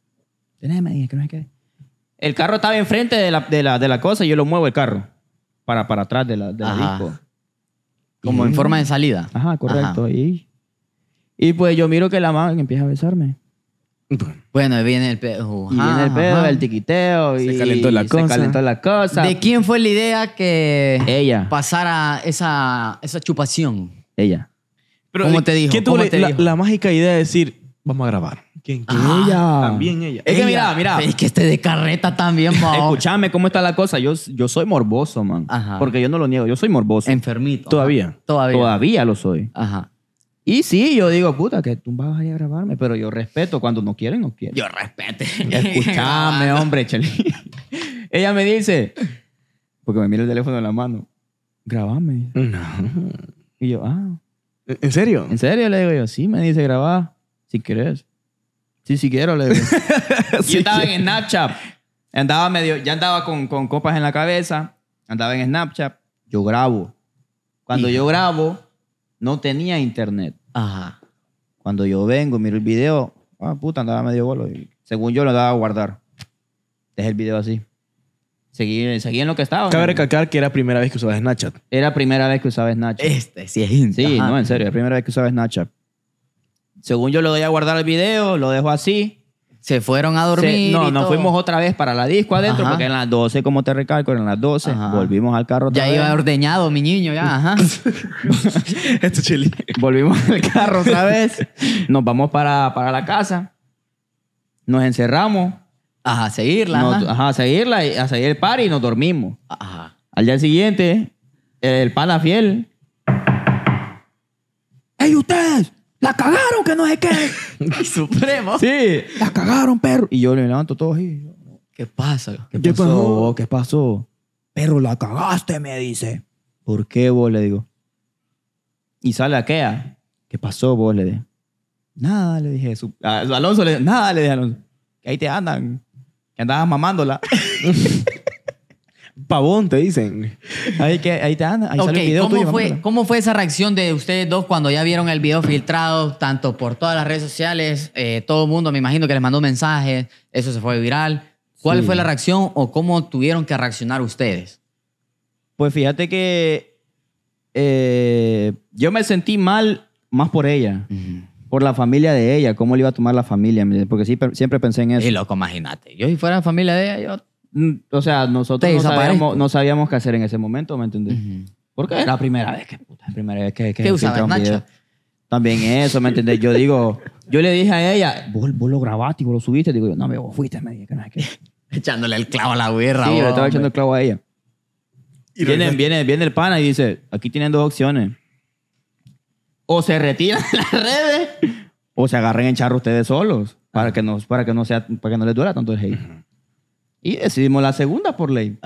Tenés, me dije, que no se quede el carro estaba enfrente de la, cosa y yo lo muevo el carro para, para atrás de la, de disco. Como en forma de salida. Ajá, correcto. Y, pues yo miro que la mano empieza a besarme. Bueno, viene el pedo. Uh, viene el pedo, el tiquiteo. Se calentó la se cosa. calentó la cosa. ¿De quién fue la idea que pasara esa, esa chupación? Ella. Pero, ¿Cómo eh, te dijo? ¿Quién tuvo la mágica idea de decir, vamos a grabar? Ah, ella. También ella. Es que mira, mira. Es que este de carreta también, Escúchame, ¿cómo está la cosa? Yo, yo soy morboso, man. Ajá. Porque yo no lo niego, yo soy morboso. Enfermito. Todavía. Todavía. lo soy. Ajá. Y sí, yo digo, puta, que tú vas a ir a grabarme, pero yo respeto. Cuando no quieren, no quieren. Yo respeto. Escúchame, hombre, ella me dice, porque me mira el teléfono en la mano, grabame. No. Y yo, ah. ¿En serio? ¿En serio? Le digo yo, sí, me dice, grabá, si quieres Sí, si quiero, le yo estaba en Snapchat. Andaba medio, ya andaba con, copas en la cabeza. Andaba en Snapchat. Yo grabo. Cuando yo grabo, no tenía internet. Ajá. Cuando yo vengo, miro el video. Ah, puta, andaba medio bolo. según yo, lo daba a guardar. Dejé el video así. Seguí, en lo que estaba. Cabe recalcar que era la primera vez que usaba Snapchat. Era primera vez que usaba Snapchat. Este, sí es Sí, no, en serio, era la primera vez que usaba Snapchat. Según yo le doy a guardar el video, lo dejo así. Se fueron a dormir. no, nos fuimos otra vez para la disco adentro, porque en las 12, como te recalco, en las 12, volvimos al carro. ya iba ordeñado mi niño, ya. Ajá. Esto chile. Volvimos al carro otra vez. Nos vamos para, para la casa. Nos encerramos. a seguirla. ajá. a seguirla, a seguir el par y nos dormimos. Ajá. Al día siguiente, el, el pana fiel. ¡Ey, ustedes! La cagaron, que no es que supremo. Sí. La cagaron, perro. Y yo le levanto todos y ¿Qué pasa? ¿Qué, pasó? ¿Qué pasó? Perro, la cagaste, me dice. ¿Por qué vos? Le digo. Y sale aquella. ¿Qué pasó vos? Le dije. Nada, le dije. Alonso le nada, le dije a Alonso. Que ahí te andan. Que andabas mamándola. pavón, te dicen. Ahí, que, te andan, ahí el video ¿cómo, fue, esa reacción de ustedes dos cuando ya vieron el video filtrado, tanto por todas las redes sociales, eh, todo el mundo me imagino que les mandó mensajes, eso se fue viral? ¿Cuál fue la reacción o cómo tuvieron que reaccionar ustedes? Pues fíjate que eh, yo me sentí mal más por ella. por la familia de ella, cómo le iba a tomar la familia, porque siempre pensé en eso. Y loco, imagínate, yo si fuera la familia de ella, yo Mm, o sea, nosotros no sabíamos, qué hacer en ese momento, ¿me entendés? porque La primera vez que, puta, la primera vez que, que También eso, ¿me entendés? Yo digo, yo le dije a ella, vos, lo grabaste y vos lo subiste. Digo yo, no, me vos fuiste, me dije que no Echándole el clavo a la guerra. Sí, yo le estaba echando el clavo a ella. viene, viene, viene el pana y dice, aquí tienen dos opciones. O se retiran las redes o se agarren en charro ustedes solos para que no, para que no, sea, para que no les duela tanto el hate. Y decidimos la segunda por ley.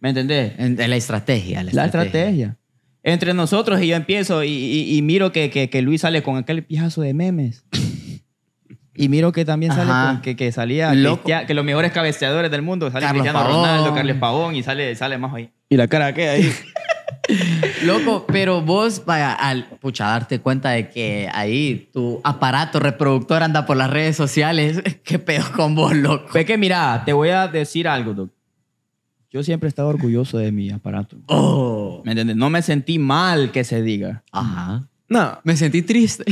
¿Me entendés? En, la estrategia. La estrategia. Entre nosotros y yo empiezo y, miro que, que, Luis sale con aquel pijazo de memes. y miro que también sale que, que salía que los mejores cabeceadores del mundo. Sale Cristiano Ronaldo, Carlos Pavón y sale, sale más ahí. Y la cara que ahí. Loco, pero vos, al pucha, darte cuenta de que ahí tu aparato reproductor anda por las redes sociales, qué pedo con vos, loco. Es que mira, te voy a decir algo, Doc. Yo siempre he estado orgulloso de mi aparato. Oh. ¿Me entiendes? No me sentí mal que se diga. Ajá. No. Me sentí triste.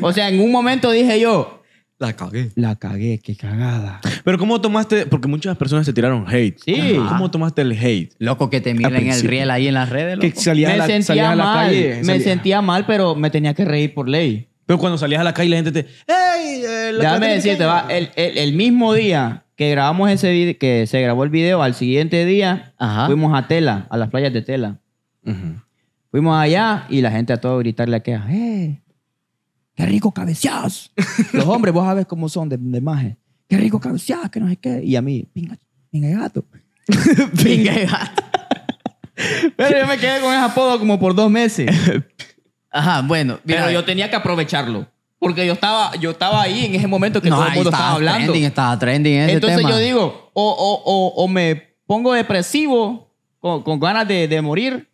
O sea, en un momento dije yo, la cagué. La cagué, qué cagada. Pero ¿cómo tomaste? Porque muchas personas se tiraron hate. Sí. ¿Cómo tomaste el hate? Loco, que te miren el riel ahí en las redes, Que salía me la, mal, calle. Me sentía mal, pero me tenía que reír por ley. Pero cuando salías a la calle la gente te... ¡Ey! Eh, Déjame decirte, va, el, mismo día que grabamos ese video, que se grabó el video, al siguiente día fuimos a Tela, a las playas de Tela. Fuimos allá y la gente a todo gritarle a que... ¡Eh! qué rico cabeceados! Los hombres, vos sabés cómo son de, de maje. Qué rico cabeceados! que no sé qué. Y a mí, pinga, pinga gato. pinga gato. Pero yo me quedé con ese apodo como por dos meses. Ajá, bueno. Pero yo tenía que aprovecharlo. Porque yo estaba, yo estaba ahí en ese momento que todo el mundo estaba, hablando. Trending, estaba trending ese Entonces yo digo, o, o, o, o, me pongo depresivo con, con ganas de, de morir,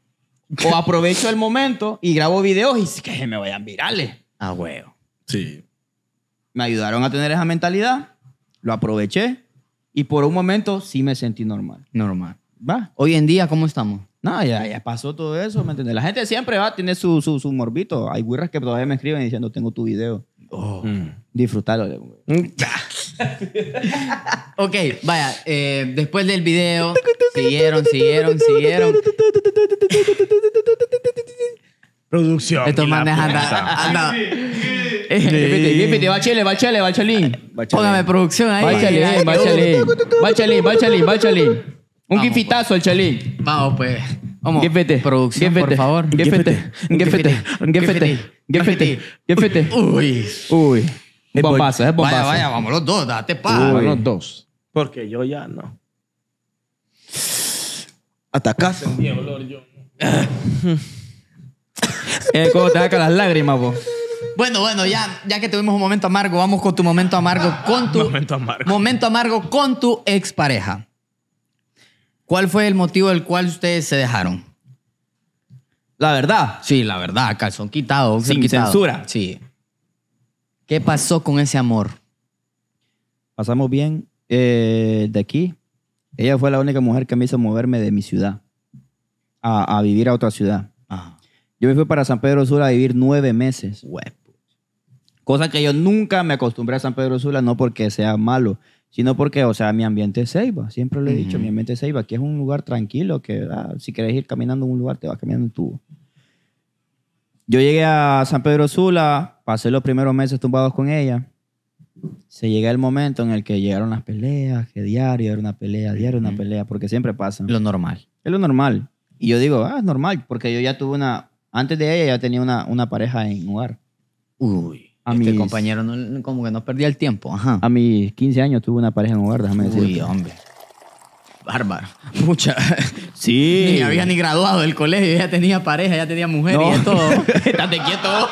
o aprovecho el momento y grabo videos y que me vayan virales. Ah, huevo. Sí. Me ayudaron a tener esa mentalidad, lo aproveché y por un momento sí me sentí normal. Normal. Va. Hoy en día, ¿cómo estamos? No, ya, pasó todo eso, ¿me entiendes? La gente siempre va, tiene su, su, su morbito. Hay güirras que todavía me escriben diciendo, tengo tu video. Oh. Mm. Disfrútalo. Mm. ok, vaya, eh, después del video, siguieron, siguieron, siguieron. Producción. Estos eh, va andan. va bachele, bachele, bachalín. Póngame producción ahí. Bachalín, bachalín. Bachalín, bachalín, bachalín. Un gifitazo al chalín. Vamos, pues. Vamos. Gifete. Producción, por favor. Gifete. Gifete. Gifete. Gifete. Uy. Uy. Es bombazo, es bombazo. Vaya, vaya, vamos los dos, date pa. Vamos los dos. Porque yo ya no. Atacaste. Sentí yo. Es eh, te las lágrimas, Bueno, bueno, ya, ya que tuvimos un momento amargo, vamos con tu momento amargo con tu momento amargo. con tu expareja. ¿Cuál fue el motivo del cual ustedes se dejaron? La verdad, Sí, la verdad, calzón quitado, sin censura. Sí. ¿Qué pasó con ese amor? Pasamos bien eh, de aquí. Ella fue la única mujer que me hizo moverme de mi ciudad a vivir a otra ciudad. Yo me fui para San Pedro Sula a vivir nueve meses. Cosa que yo nunca me acostumbré a San Pedro Sula, no porque sea malo, sino porque, o sea, mi ambiente es Ceiba. Siempre lo he dicho, mi ambiente es Ceiba. que es un lugar tranquilo que ah, si quieres ir caminando en un lugar, te vas caminando en tubo. Yo llegué a San Pedro Sula, pasé los primeros meses tumbados con ella. Se llega el momento en el que llegaron las peleas, que diario era una pelea, diario era una pelea, porque siempre pasa. Lo normal. Es lo normal. Y yo digo, ah, es normal, porque yo ya tuve una, antes de ella ya tenía una, una pareja en hogar. Uy. A este compañero como que no perdía el tiempo. Ajá. A mis 15 años tuve una pareja en hogar, déjame decir. Uy, hombre. Bárbaro. Mucha. Sí. Ni había ni graduado del colegio, ya tenía pareja, ya tenía mujer no. y todo. Estate quieto.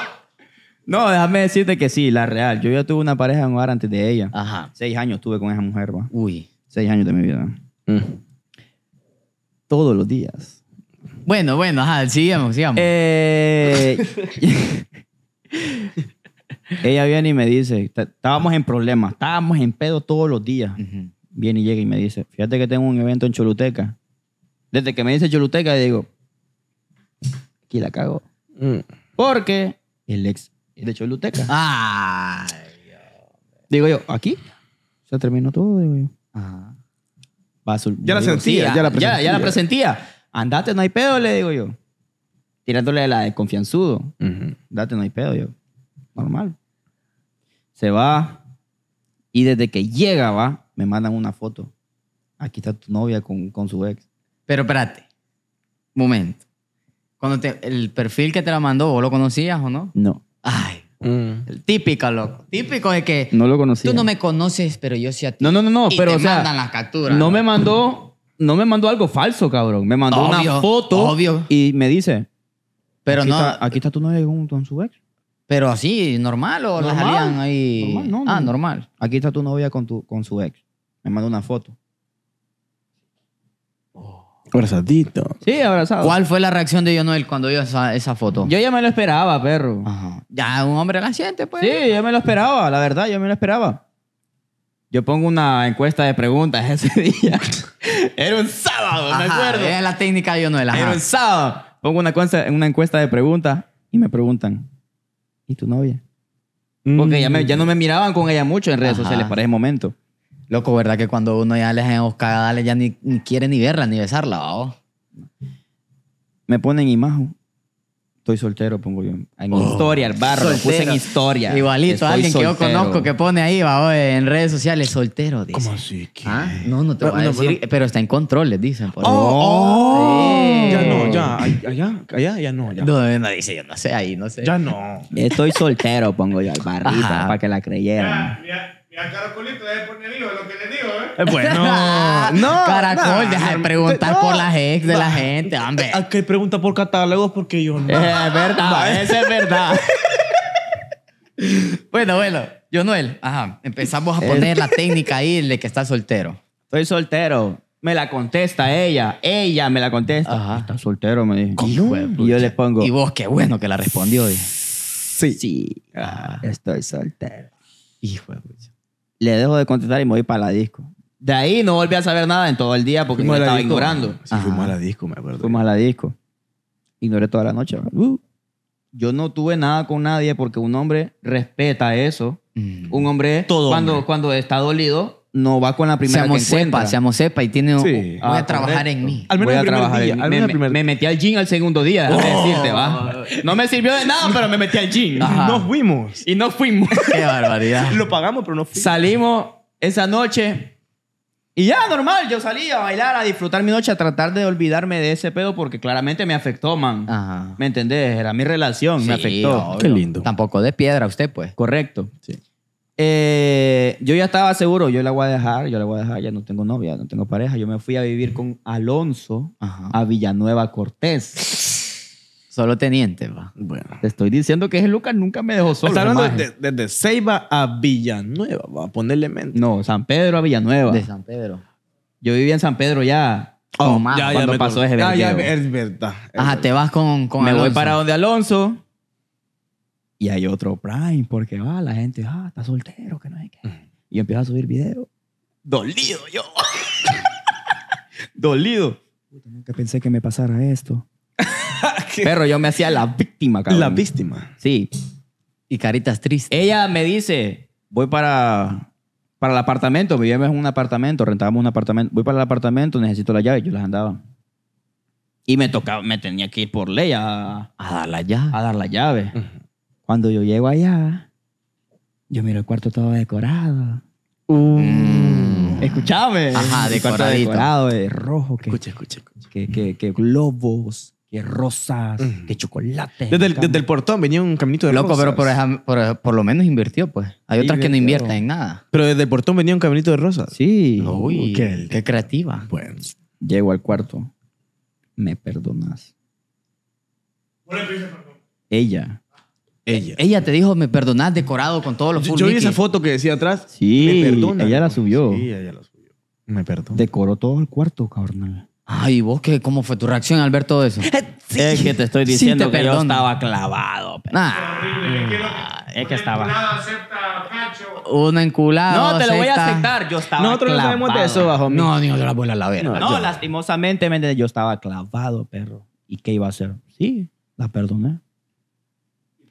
No, déjame decirte que sí, la real. Yo ya tuve una pareja en hogar antes de ella. Ajá. Seis años tuve con esa mujer, va. Uy. Seis años de mi vida. Mm. Todos los días. Bueno, bueno, ajá, sigamos, sigamos. Eh, ella viene y me dice, estábamos en problemas, estábamos en pedo todos los días. Viene y llega y me dice, fíjate que tengo un evento en Choluteca. Desde que me dice Choluteca, digo, aquí la cago. Mm. Porque el ex es de Choluteca. digo yo, ¿aquí? Se terminó todo, digo ya, la sentía, ya la presentía andate, no hay pedo, le digo yo. Tirándole la de Andate, no hay pedo, yo. Normal. Se va y desde que llega, va, me mandan una foto. Aquí está tu novia con, su ex. Pero espérate, momento. Cuando te, el perfil que te la mandó, ¿vos lo conocías o no? No. Ay, mm. típico, loco. Típico es que. No lo conocía. Tú no me conoces, pero yo sí a ti. No, no, no, pero, las capturas. No, no me mandó no me mandó algo falso, cabrón. Me mandó una foto y me dice. Pero no. aquí está tu novia con, su ex. Pero así, normal o normal. salían ahí. Normal, no, ah, normal. Aquí está tu novia con, tu, con su ex. Me mandó una foto. Abrazadito. Sí, abrazado. ¿Cuál fue la reacción de Noel cuando vio esa, foto? Yo ya me lo esperaba, perro. Ajá. Ya, un hombre naciente, pues. Sí, yo me lo esperaba, la verdad, yo me lo esperaba. Yo pongo una encuesta de preguntas ese día. Era un sábado, me acuerdo. Era la técnica de Era un sábado. Pongo una encuesta, una encuesta de preguntas y me preguntan, ¿y tu novia? Porque ya, no me miraban con ella mucho en redes sociales para ese momento. Loco, ¿verdad? Que cuando uno ya les cagadas, ya ni, quiere ni verla, ni besarla, Me ponen imagen Estoy soltero, pongo yo. En oh. historia, el barro, lo puse en historia. Igualito, alguien que yo conozco que pone ahí, va, en redes sociales, soltero, dice. ¿Cómo así? Ah, no, no te pero, voy a decir, pero... está en control, controles, dicen. oh, oh Ya no, ya, allá, allá, ya no. Ya. No, no dice, yo no sé, ahí no sé. Ya no. Estoy soltero, pongo yo al barrito, para que la creyeran. Ah, ya Caracolito, deja de poner hijo, es lo que le digo, ¿eh? Bueno. no, no. Caracol, deja de preguntar por las ex de la gente, hombre. ¿A ah, que pregunta por catálogos? Porque yo no. Es verdad, eso es verdad. bueno, bueno, Jonuel, ajá, empezamos a poner la técnica ahí de que está soltero. Estoy soltero. Me la contesta ella. Ella me la contesta. Ajá. Está soltero, me dijo. ¿Y, yo le pongo. Y vos, qué bueno que la respondió. Sí. Sí. Estoy soltero. Hijo de le dejo de contestar y me voy para la disco. De ahí no volví a saber nada en todo el día porque me estaba ignorando. Sí, a la disco, me acuerdo. Fuimos a la disco. Ignoré toda la noche. Uh. Yo no tuve nada con nadie porque un hombre respeta eso. Mm. Un hombre, cuando, hombre. cuando está dolido, no va con la primera seamos que Sepa, seamos sepa y tiene... voy a ah, trabajar en mí. Al menos día, me, metí al gym al segundo día, oh. No me sirvió de nada, pero me metí al gym. Nos fuimos. Y no fuimos. Qué barbaridad. Lo pagamos, pero no fuimos. Salimos esa noche y ya, normal. Yo salí a bailar, a disfrutar mi noche, a tratar de olvidarme de ese pedo porque claramente me afectó, man. ¿Me entendés? Era mi relación, me afectó. Qué lindo. Tampoco de piedra usted, pues. Correcto. Sí. Eh, yo ya estaba seguro, yo la voy a dejar, yo la voy a dejar, ya no tengo novia, no tengo pareja. Yo me fui a vivir con Alonso a Villanueva Cortés. Solo teniente, Bueno. Te estoy diciendo que ese Lucas nunca me dejó solo. desde Ceiba a Villanueva, va a ponerle mente. No, San Pedro a Villanueva. De San Pedro. Yo vivía en San Pedro ya. Oh, cuando pasó ese evento. es verdad. Ajá, te vas con, con Me voy para donde Alonso. Y hay otro Prime, porque va, ah, la gente, ah, está soltero, que no hay qué. Y yo empiezo a subir videos. Dolido yo. Dolido. Puta, nunca pensé que me pasara esto. Pero yo me hacía la víctima, cabrón. La víctima. Sí. Y caritas tristes. Ella me dice, voy para, para el apartamento, vivíamos en un apartamento, rentábamos un apartamento, voy para el apartamento, necesito la llave, yo las andaba. Y me tocaba, me tenía que ir por ley a, a dar la llave. A dar la llave. Cuando yo llego allá, yo miro el cuarto todo decorado. Mm. Escúchame. Ajá, decorado, de rojo. escucha, escucha, escucha. Que, globos, que rosas, mm. que chocolate. Desde el, portón venía un caminito de Loco, pero por, lo menos invirtió, pues. Hay otras que no invierten en nada. Pero desde el portón venía un caminito de rosas. Sí. Uy, qué, creativa. Llego al cuarto. Me perdonas. Ella ella. Ella te dijo, me perdonás decorado con todos los full Yo, yo vi esa foto que decía atrás. Sí, me ella la subió. Sí, ella la subió. Me perdonó Decoró todo el cuarto, cabrón. Ay, vos qué, ¿cómo fue tu reacción al ver todo eso? Es que te estoy diciendo que yo estaba clavado. es que estaba. Una enculada. No, te lo voy a aceptar. Yo estaba Nosotros no de eso, bajo No, niño, yo la voy a la verga. No, lastimosamente, ¿me Yo estaba clavado, perro. ¿Y qué iba a hacer? Sí, la perdoné.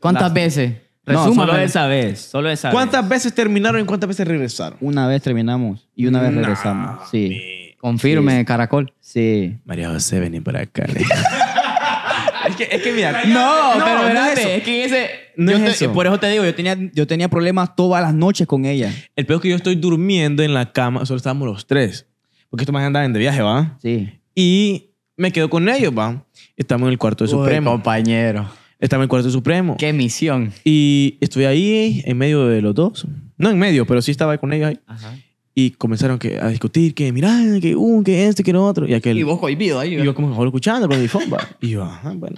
¿Cuántas veces? No, solo esa vez. Solo esa ¿Cuántas veces terminaron y cuántas veces regresaron? Una vez terminamos y una vez regresamos. sí. Confirme, caracol. Sí. María José, vení para acá. es, que, es que mira. No, pero no es, que ese. No es Por eso te digo, yo tenía, yo tenía problemas todas las noches con ella. El peor es que yo estoy durmiendo en la cama, solo estábamos los tres. Porque esto más en de viaje, ¿va? Sí. Y me quedo con ellos, ¿va? Estamos en el cuarto de Uy, Supremo. compañero estaba en el cuarto supremo. Qué misión. Y estuve ahí en medio de los dos. No en medio, pero sí estaba con ellos ahí. Y comenzaron a discutir que, mirá, que un, uh, que este, que lo otro. Y, aquel, y vos cohibido ahí. Y yo como mejor escuchando pero mi fomba. y yo, bueno.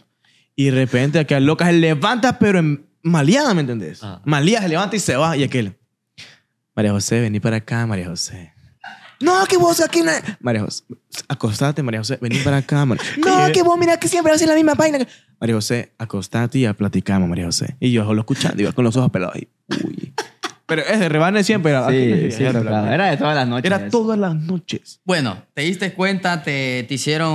Y de repente aquel loca se levanta, pero en, maleada, ¿me entendés? Ah. Maleada se levanta y se va. Y aquel, María José, vení para acá, María José. No, que vos aquí. No... María José, acostate, María José, vení para acá, No, que vos, mira que siempre haces la misma vaina. María José, acostate y ya platicamos, María José. Y yo lo escuchando, iba con los ojos pelados ahí. Uy. Pero es de rebane siempre. Era, sí, sí, era, claro. era de todas las noches. Era todas las noches. Bueno, te diste cuenta, te, te hicieron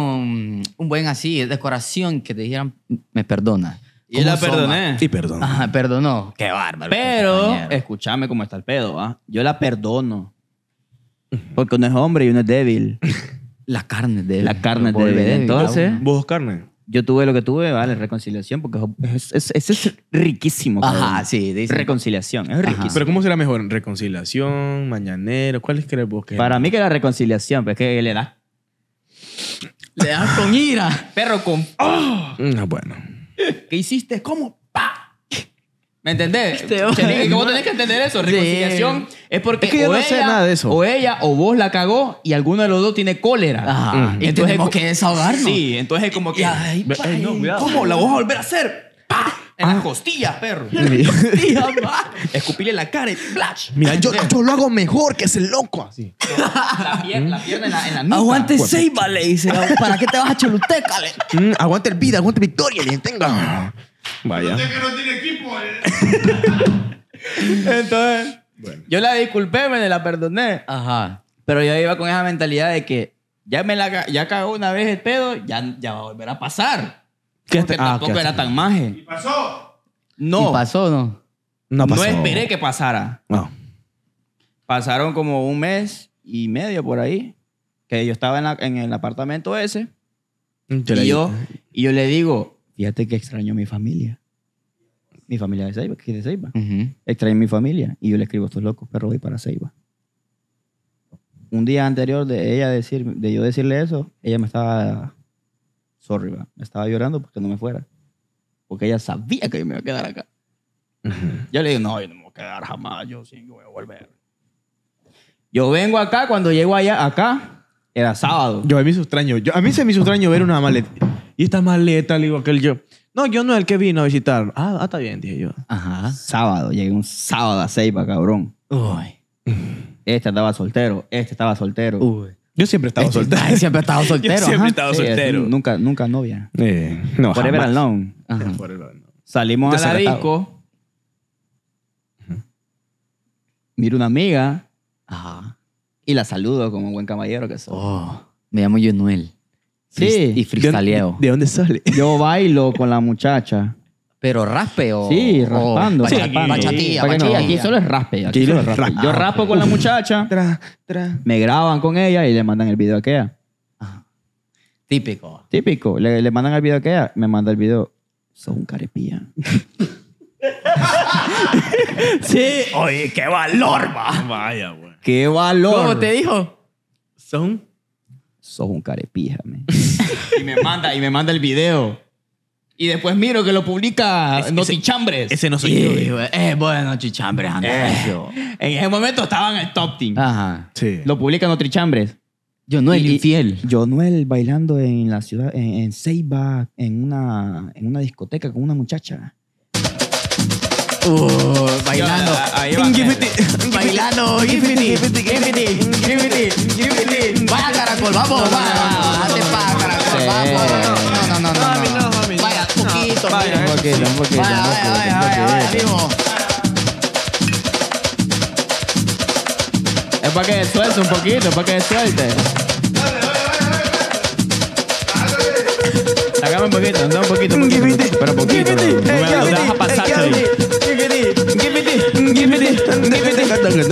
un buen así, de corazón, que te dijeran, me perdona. Y la perdoné. Y perdonó. Ajá, perdonó. Qué bárbaro. Pero, escúchame cómo está el pedo, ¿ah? Yo la perdono. Porque uno es hombre y uno es débil. La carne es débil. La carne es débil. Entonces, ¿Vos dos carne? Yo tuve lo que tuve, vale, reconciliación, porque eso es, riquísimo. Ajá, sí, Reconciliación, es riquísimo. Pero ¿cómo será mejor? ¿Reconciliación? ¿Mañanero? ¿Cuál es que vos que Para mí que la reconciliación, pues que le da. Le da con ira, perro con... Mm, ah, bueno. ¿Qué hiciste? ¿Cómo? ¡Pah! ¿Me entendés? como este que vos tenés que entender eso. Reconciliación es porque o, no ella, nada de eso. o ella o vos la cagó y alguno de los dos tiene cólera. Ah, mm. Y Entonces, tenemos que desahogarnos. Sí, entonces es como que... Ay, ¿Cómo la vas a volver a hacer? Ah. En las costillas, perro. En Escupile la cara y flash. Mira, yo, yo, lo hago mejor que ese loco así. Ah, la, pierna en la, en Aguante seis, vale. Dice, ¿para qué te vas a Choluteca? Mm, aguante el vida, aguante Victoria. Le tenga. Vaya. Eh. Entonces, yo la disculpé, me la perdoné. Ajá. Pero yo iba con esa mentalidad de que ya me la ya cagó una vez el pedo, ya, ya va a volver a pasar. Que ah, tampoco era tan maje. ¿Y pasó? No. pasó no? No esperé que pasara. No. Pasaron como un mes y medio por ahí, que yo estaba en, la, en el apartamento ese. yo, y yo le digo, fíjate que extraño mi familia. Mi familia de Ceiba, que es de Ceiba. Extraño mi familia y yo le escribo a estos locos, perro, voy para Ceiba. Un día anterior de ella decir, de yo decirle eso, ella me estaba, sorry, me estaba llorando porque no me fuera. Porque ella sabía que yo me iba a quedar acá. Yo le digo, no, yo no me voy a quedar jamás, yo sí, yo voy a volver. Yo vengo acá, cuando llego allá, acá, era sábado. Yo a mí extraño, a mí se me hizo extraño ver una maleta ¿y esta maleta? Le digo aquel yo. No, yo no, el que vino a visitar. Ah, ah está bien, dije yo. Ajá. Sábado, llegué un sábado a Seipa, cabrón. Uy. Este estaba soltero, este estaba soltero. Uy. Yo siempre he estado este soltero. Ay, siempre he estado soltero. Yo siempre he estado soltero. nunca, nunca novia. Eh, no, Forever jamás. alone. Ajá. Forever alone. Salimos a la disco. Miro una amiga Ajá. y la saludo como un buen caballero que soy. Oh, me llamo Yonuel. Sí. Y frisaleo? ¿De dónde sale? Yo bailo con la muchacha. Pero raspe o. Sí, raspando. aquí solo es raspe. Aquí es Yo raspo con la muchacha. Me graban con ella y le mandan el video a Kea. Típico. Típico. Le, mandan el video a Kea, me manda el video. Son carepía. sí. Oye, qué valor, va. Vaya, güey. Qué valor. ¿Cómo te dijo? Son sos un carepija, y me manda, y me manda el video. Y después miro que lo publica Es- Chambres Ese no soy yo. eh. bueno, chichambres, Andrés. Eh. En ese momento estaba en el top team. Ajá. Sí. Lo publica Chambres Yo no, el infiel. Yo, Noel, bailando en la ciudad, en, Seiba en una, en una discoteca con una muchacha. Uh, bailando. Bailando. Vaya caracol, vamos, vaya. para caracol, vamos. No, no, no, no. Vaya, poquito, un poquito, un poquito. Vaya, vaya, vaya, vaya, Es para que suelte un poquito, para que suelte. Dale, dale, dale, dale. Sacame un poquito, anda un poquito, un poquito. Give pero poquito. Give no me vas a pasar, Give it give it give me give it Give me give it Give it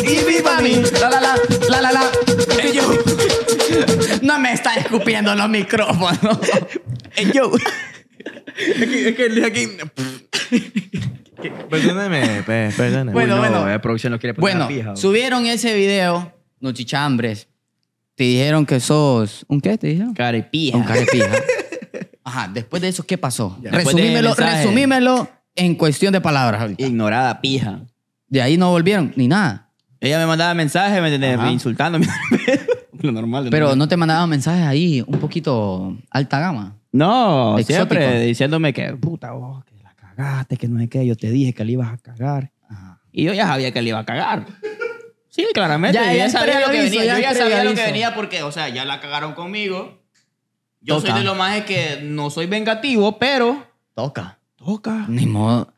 give give La la la, la la la. no me está escupiendo los micrófonos. Yo. Es que, aquí. Perdóneme, perdóneme Bueno, bueno. Eh, producción no quiere poner Bueno, subieron ese video, Nochichambres chichambres. Te dijeron que sos. ¿Un qué te dijeron? Carepija. Un carepija. Ajá, después de eso, ¿qué pasó? Resumímelo, en cuestión de palabras. ahorita. Ignorada pija. De ahí no volvieron, ni nada. Ella me mandaba mensajes, me insultando insultándome. Lo normal. Pero no te mandaba mensajes ahí un poquito alta gama. No, siempre diciéndome que puta vos, cagaste, que no sé qué, yo te dije que le ibas a cagar. Y yo ya sabía que le iba a cagar. Sí, claramente. Ya, sabía lo que venía. sabía porque, o sea, ya la cagaron conmigo. Yo soy de lo más es que no soy vengativo, pero. Toca. Toca. Ni modo.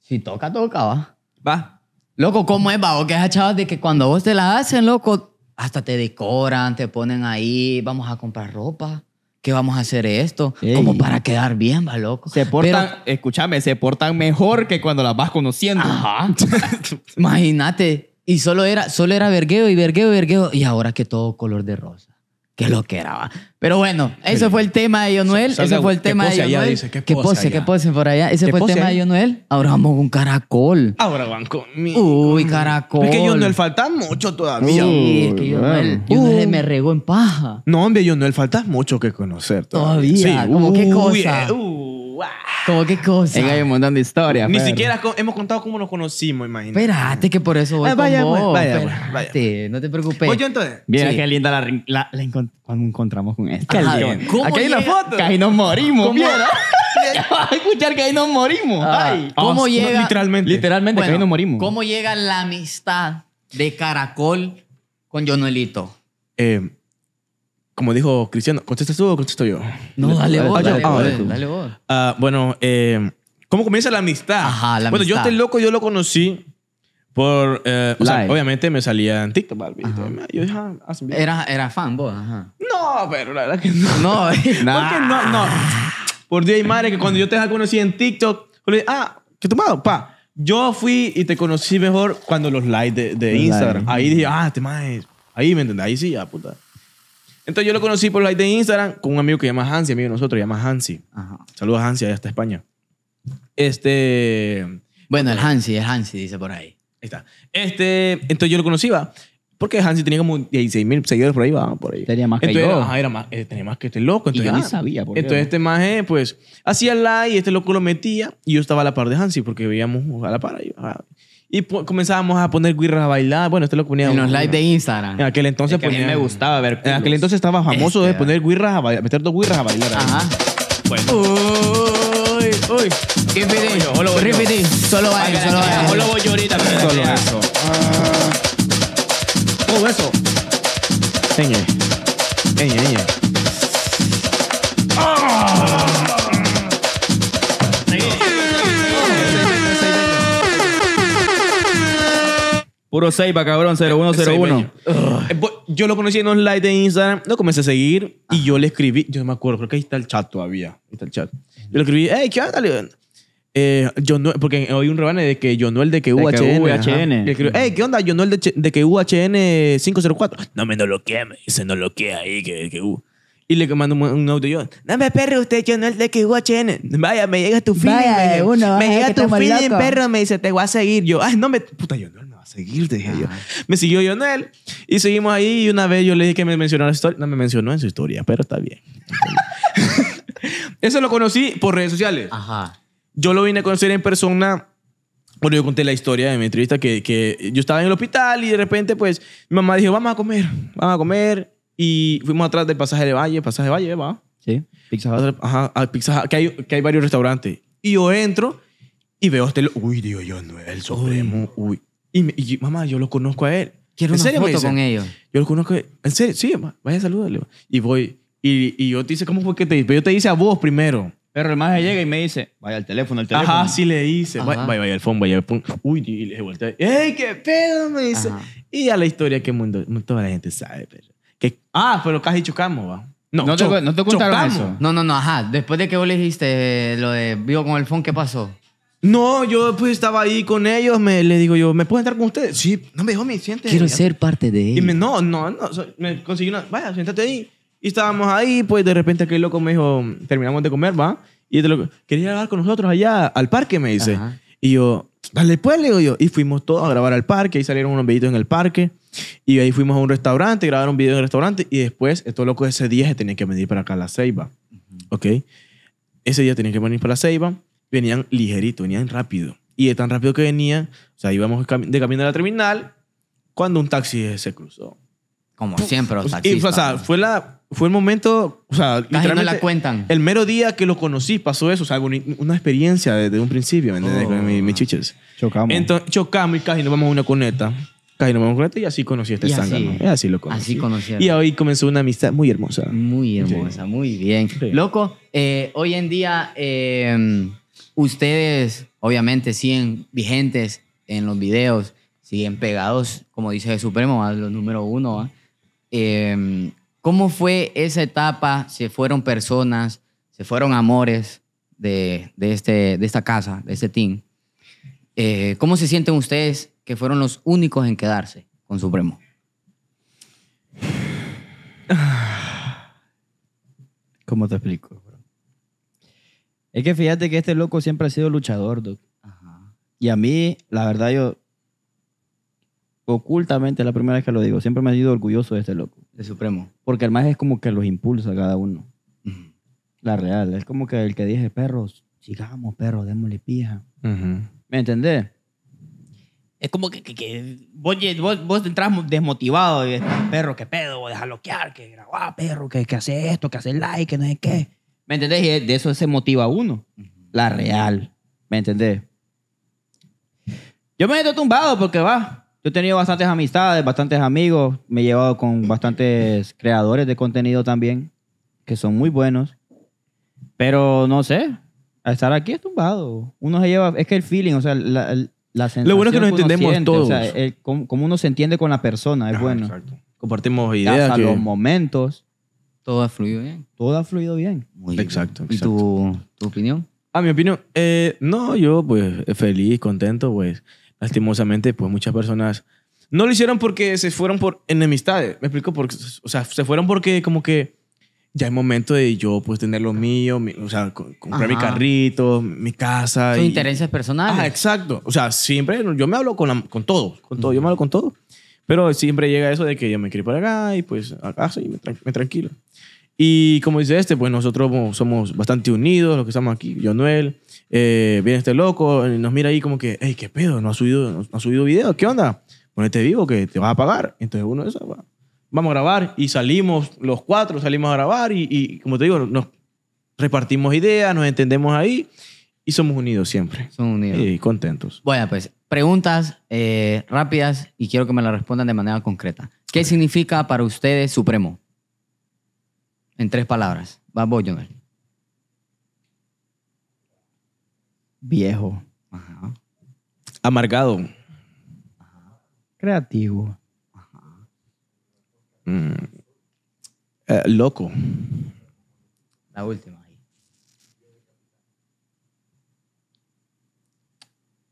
Si toca, toca, va. Va. Loco, ¿cómo es, va? Que es chavos de que cuando vos te la hacen, loco, hasta te decoran, te ponen ahí, vamos a comprar ropa que vamos a hacer esto, como para quedar bien, va loco. Se portan, escúchame, se portan mejor que cuando las vas conociendo. Ajá. Imagínate, y solo era, solo era vergueo y vergueo y vergueo, y ahora que todo color de rosa. Qué lo que era, va. Pero bueno, ese fue el tema de Yonuel. Salga, ese fue el tema de Yonuel. Dice, ¿qué, pose, ¿Qué pose por allá? Ese fue el tema de Yonuel. Ahora vamos con Caracol. Ahora van conmigo. Uy, Caracol. Es que Yonuel falta mucho todavía. Sí, es que Yonuel, Yonuel me regó en paja. No, hombre, Yonuel, falta mucho que conocer todavía. sí. como qué cosa. Eh, ¡Wow! ¿Cómo qué cosa? Venga, hay un montón de historias. Ni siquiera hemos contado cómo nos conocimos, imagínate. Espérate que por eso voy Ah, con vaya, pues, vaya, no te preocupes. Oye, entonces. Mira qué linda la, encontramos con esta. Aquí hay una foto. Que nos morimos. Mira. escuchar que ahí nos morimos. Ah. Ay. ¿Cómo llega? Literalmente. Literalmente, que nos morimos. ¿Cómo llega la amistad de Caracol con Jonuelito? Eh, como dijo Cristiano, ¿contestas tú o contesto yo? No, dale vos. Dale, dale, vos, ah, bueno, eh, ¿cómo comienza la amistad? Ajá, la bueno, yo este loco, yo lo conocí por. Eh, o sea, obviamente me salía en TikTok. Yo dije, ah, ah, era, era fan vos, ajá. No, pero la verdad que no. No, eh. no, no. Por Dios y madre, que cuando yo te conocí en TikTok, yo le dije, ah, ¿qué tomado? Pa. Yo fui y te conocí mejor cuando los likes de, Instagram. Ahí dije, ah, te este madre. Ahí me entendés, ahí sí, ya, puta. Entonces yo lo conocí por like de Instagram con un amigo que se llama Hansi, amigo de nosotros, llama Hansi. Ajá. Saludos a Hansi, allá hasta España. Este. Bueno, el Hansi, el Hansi dice por ahí. Ahí está. Este, entonces yo lo conocí, Porque Hansi tenía como 16 mil seguidores por ahí, va, por ahí. Tenía más que yo. Ajá, era más, eh, tenía más que este loco. Entonces, y yo ni ah, sabía por qué, Entonces este más pues, hacía like, este loco lo metía y yo estaba a la par de Hansi porque veíamos a la par. Ahí, y comenzábamos a poner guirras a bailar. Bueno, es este lo ponía. En los de Instagram. En aquel entonces. a mí me gustaba ver. En aquel entonces estaba famoso de este, poner ah. guirras a bailar, meter dos guirras a bailar. Ajá. Bueno. Uy, uy. Solo solo Solo voy Solo eso. Ah. Todo eso. Puro Seiba, cabrón, 0101. Eh, eh, yo lo conocí en un live de Instagram, lo comencé a seguir y yo le escribí, yo no me acuerdo, creo que ahí está el chat todavía. Ahí está el chat. Yo le escribí, hey, ¿qué onda, eh, porque hoy un rebane de que no el de que UHN. Hey, ¿qué onda? no de, de que UHN 504. No me no lo me dice, no lo ahí, que, que U. Y le mando un, auto audio yo. No me perro usted, no el de que UHN. Vaya, me llega tu feeling. Vaya, me, uno, me llega tu feeling, perro. Me dice, te voy a seguir. Yo, ay, no me. Puta, no seguirte, dije yo. Me siguió Lionel y seguimos ahí. Y una vez yo le dije que me mencionara la historia. No me mencionó en su historia, pero está bien. Eso lo conocí por redes sociales. Ajá. Yo lo vine a conocer en persona. Bueno, yo conté la historia de mi entrevista que, que yo estaba en el hospital y de repente, pues, mi mamá dijo, vamos a comer, vamos a comer. Y fuimos atrás del pasaje de Valle, pasaje de Valle, va. Sí, Pizza Hut. Ajá, Pizza que hay, que hay varios restaurantes. Y yo entro y veo este... Uy, dios yo, no, el supremo, uy. Y, mamá, yo lo conozco a él. Quiero ¿En una serio? foto con ellos. Yo lo conozco. En serio, sí, vaya, salúdale. Y voy. Y, y yo te dice, ¿cómo fue que te hice? Pero yo te dice a vos primero. Pero el maje llega y me dice, vaya al teléfono, al teléfono. Ajá, sí le hice. Vaya, vaya, al el vaya, al phone. Uy, y le vuelto. ¡Ey, qué pedo! Me dice. Y ya la historia que mundo, toda la gente sabe, pero. Que, ah, pero casi chocamos, va. No, No no te contaron eso. No, no, no, ajá. Después de que vos le dijiste eh, lo de vivo con el phone, ¿qué pasó? No, yo pues estaba ahí con ellos, me, le digo yo, ¿me puedo entrar con ustedes? Sí, no me dijo, me siente. Quiero ser parte de ellos. Y no, no, no, me consiguió una, vaya, siéntate ahí. Y estábamos ahí, pues de repente aquel loco me dijo, terminamos de comer, va. Y este loco, quería grabar con nosotros allá al parque, me dice. Y yo, dale pues, le digo yo. Y fuimos todos a grabar al parque, ahí salieron unos videitos en el parque. Y ahí fuimos a un restaurante, grabaron video en el restaurante. Y después, estos loco, ese día se tenía que venir para acá a la Ceiba. ¿Ok? Ese día tenía que venir para la Ceiba venían ligerito, venían rápido. Y de tan rápido que venían... o sea, íbamos de camino a la terminal cuando un taxi se cruzó. Como siempre los taxistas. Y, o sea, fue, la, fue el momento, o sea, literalmente, no la cuentan. El mero día que lo conocí pasó eso, o sea, una, experiencia desde un principio, ¿me entiendes? Oh. Con mis, chiches. Chocamos. Entonces, chocamos y casi nos vamos a una coneta. Casi nos vamos a una coneta y así conocí a este zángano. Así, así, lo conocí. Así conocí. Y ahí comenzó una amistad muy hermosa. Muy hermosa, muy bien. Loco, eh, hoy en día... Eh, Ustedes, obviamente, siguen vigentes en los videos, siguen pegados, como dice Supremo, a los número uno. Em, ¿Cómo fue esa etapa? Se fueron personas, se fueron amores de, este, de esta casa, de este team. Eh, ¿Cómo se sienten ustedes que fueron los únicos en quedarse con Supremo? ¿Cómo te explico? Es que fíjate que este loco siempre ha sido luchador, Doc. Ajá. Y a mí, la verdad, yo ocultamente, la primera vez que lo digo, siempre me ha sido orgulloso de este loco. De Supremo. Porque el más es como que los impulsa cada uno. La real, es como que el que dije, perros, sigamos, perros, démosle pija. ¿Me entendés? Es como que, que, vos, vos, entras desmotivado y perro, qué pedo, deja loquear, que grabá, ah, perro, que, que hace esto, que hace like, que no sé qué. ¿Me entendés? Y de eso se motiva uno. La real. ¿Me entendés? Yo me he tumbado porque va. Yo he tenido bastantes amistades, bastantes amigos. Me he llevado con bastantes creadores de contenido también, que son muy buenos. Pero no sé, estar aquí es tumbado. Uno se lleva, es que el feeling, o sea, la, sensación. Lo bueno es que nos entendemos todos. O sea, como, uno se entiende con la persona, es ah, bueno. Compartimos ideas. Hasta los momentos. Todo ha fluido bien. Todo ha fluido bien. exacto. ¿Y Tu, opinión? Ah, mi opinión. Eh, no, yo pues feliz, contento, pues lastimosamente pues muchas personas no lo hicieron porque se fueron por enemistades. ¿Me explico? Porque, o sea, se fueron porque como que ya es momento de yo pues tener lo mío, o sea, comprar mi carrito, mi casa. Sus intereses personales. Ah, exacto. O sea, siempre yo me hablo con, con todo, con todo, yo me hablo con todo. Pero siempre llega eso de que yo me quiero ir para acá y pues acá y me tranquilo. Y como dice este, pues nosotros somos bastante unidos, los que estamos aquí, yo, Noel, eh, viene este loco, nos mira ahí como que, hey, ¿qué pedo? ¿No ha subido, no, ha subido video? ¿Qué onda? Ponete vivo que te vas a pagar. Entonces uno de esos, vamos a grabar y salimos los cuatro, salimos a grabar y, como te digo, nos repartimos ideas, nos entendemos ahí y somos unidos siempre. Somos unidos. Y contentos. Bueno, pues preguntas eh, rápidas y quiero que me las respondan de manera concreta. ¿Qué significa para ustedes Supremo? En tres palabras. va Viejo. Amargado. Creativo. Mm. Eh, loco. La última.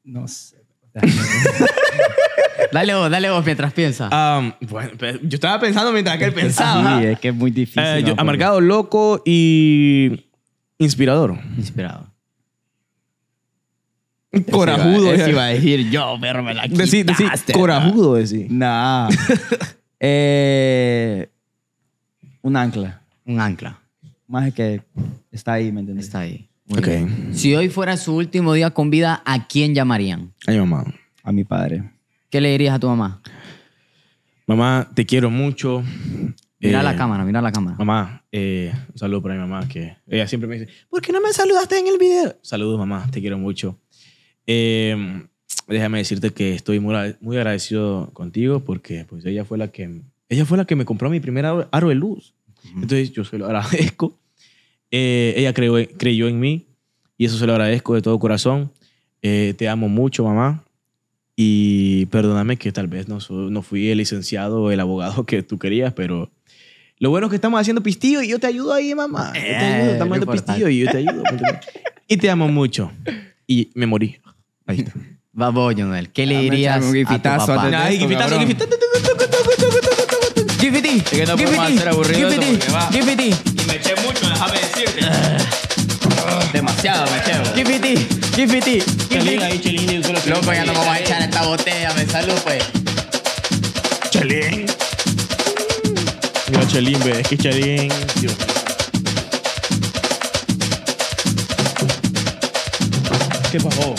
No sé. dale vos, dale vos mientras piensa bueno, yo estaba pensando mientras que él pensaba. Sí, es que es muy difícil. Eh, amargado, loco y inspirador. Inspirador. Corajudo. Eso iba, a decir yo, pero me la quitaste. Decí, corajudo, decir Nah. Eh, un ancla. Un ancla. Más que está ahí, ¿me entiendes? Está ahí. Si hoy fuera su último día con vida, ¿a quién llamarían? A mi mamá. A mi padre. ¿Qué le dirías a tu mamá? Mamá, te quiero mucho. Mira la eh, cámara, mira la cámara. Mamá, eh, un saludo para mi mamá que ella siempre me dice, ¿por qué no me saludaste en el video? Saludos, mamá, te quiero mucho. Em, déjame decirte que estoy muy, muy agradecido contigo porque pues ella fue la que ella fue la que me compró mi primer aro de luz. Entonces yo se lo agradezco ella creyó, creyó en mí y eso se lo agradezco de todo corazón. te amo mucho, mamá. Y perdóname que tal vez no, no fui el licenciado, el abogado que tú querías, pero lo bueno es que estamos haciendo pistillo y yo te ayudo ahí, mamá. estamos haciendo pistillo y yo te ayudo. y te amo mucho. Y me morí. Ahí está. ¿Qué le dirías a tu papá? Demasiado me llevo. Chipiti, ya no vamos a echar esta botella, me salud, pues. Chelín. Chelín, Es que Chelín... ¿Qué pasó?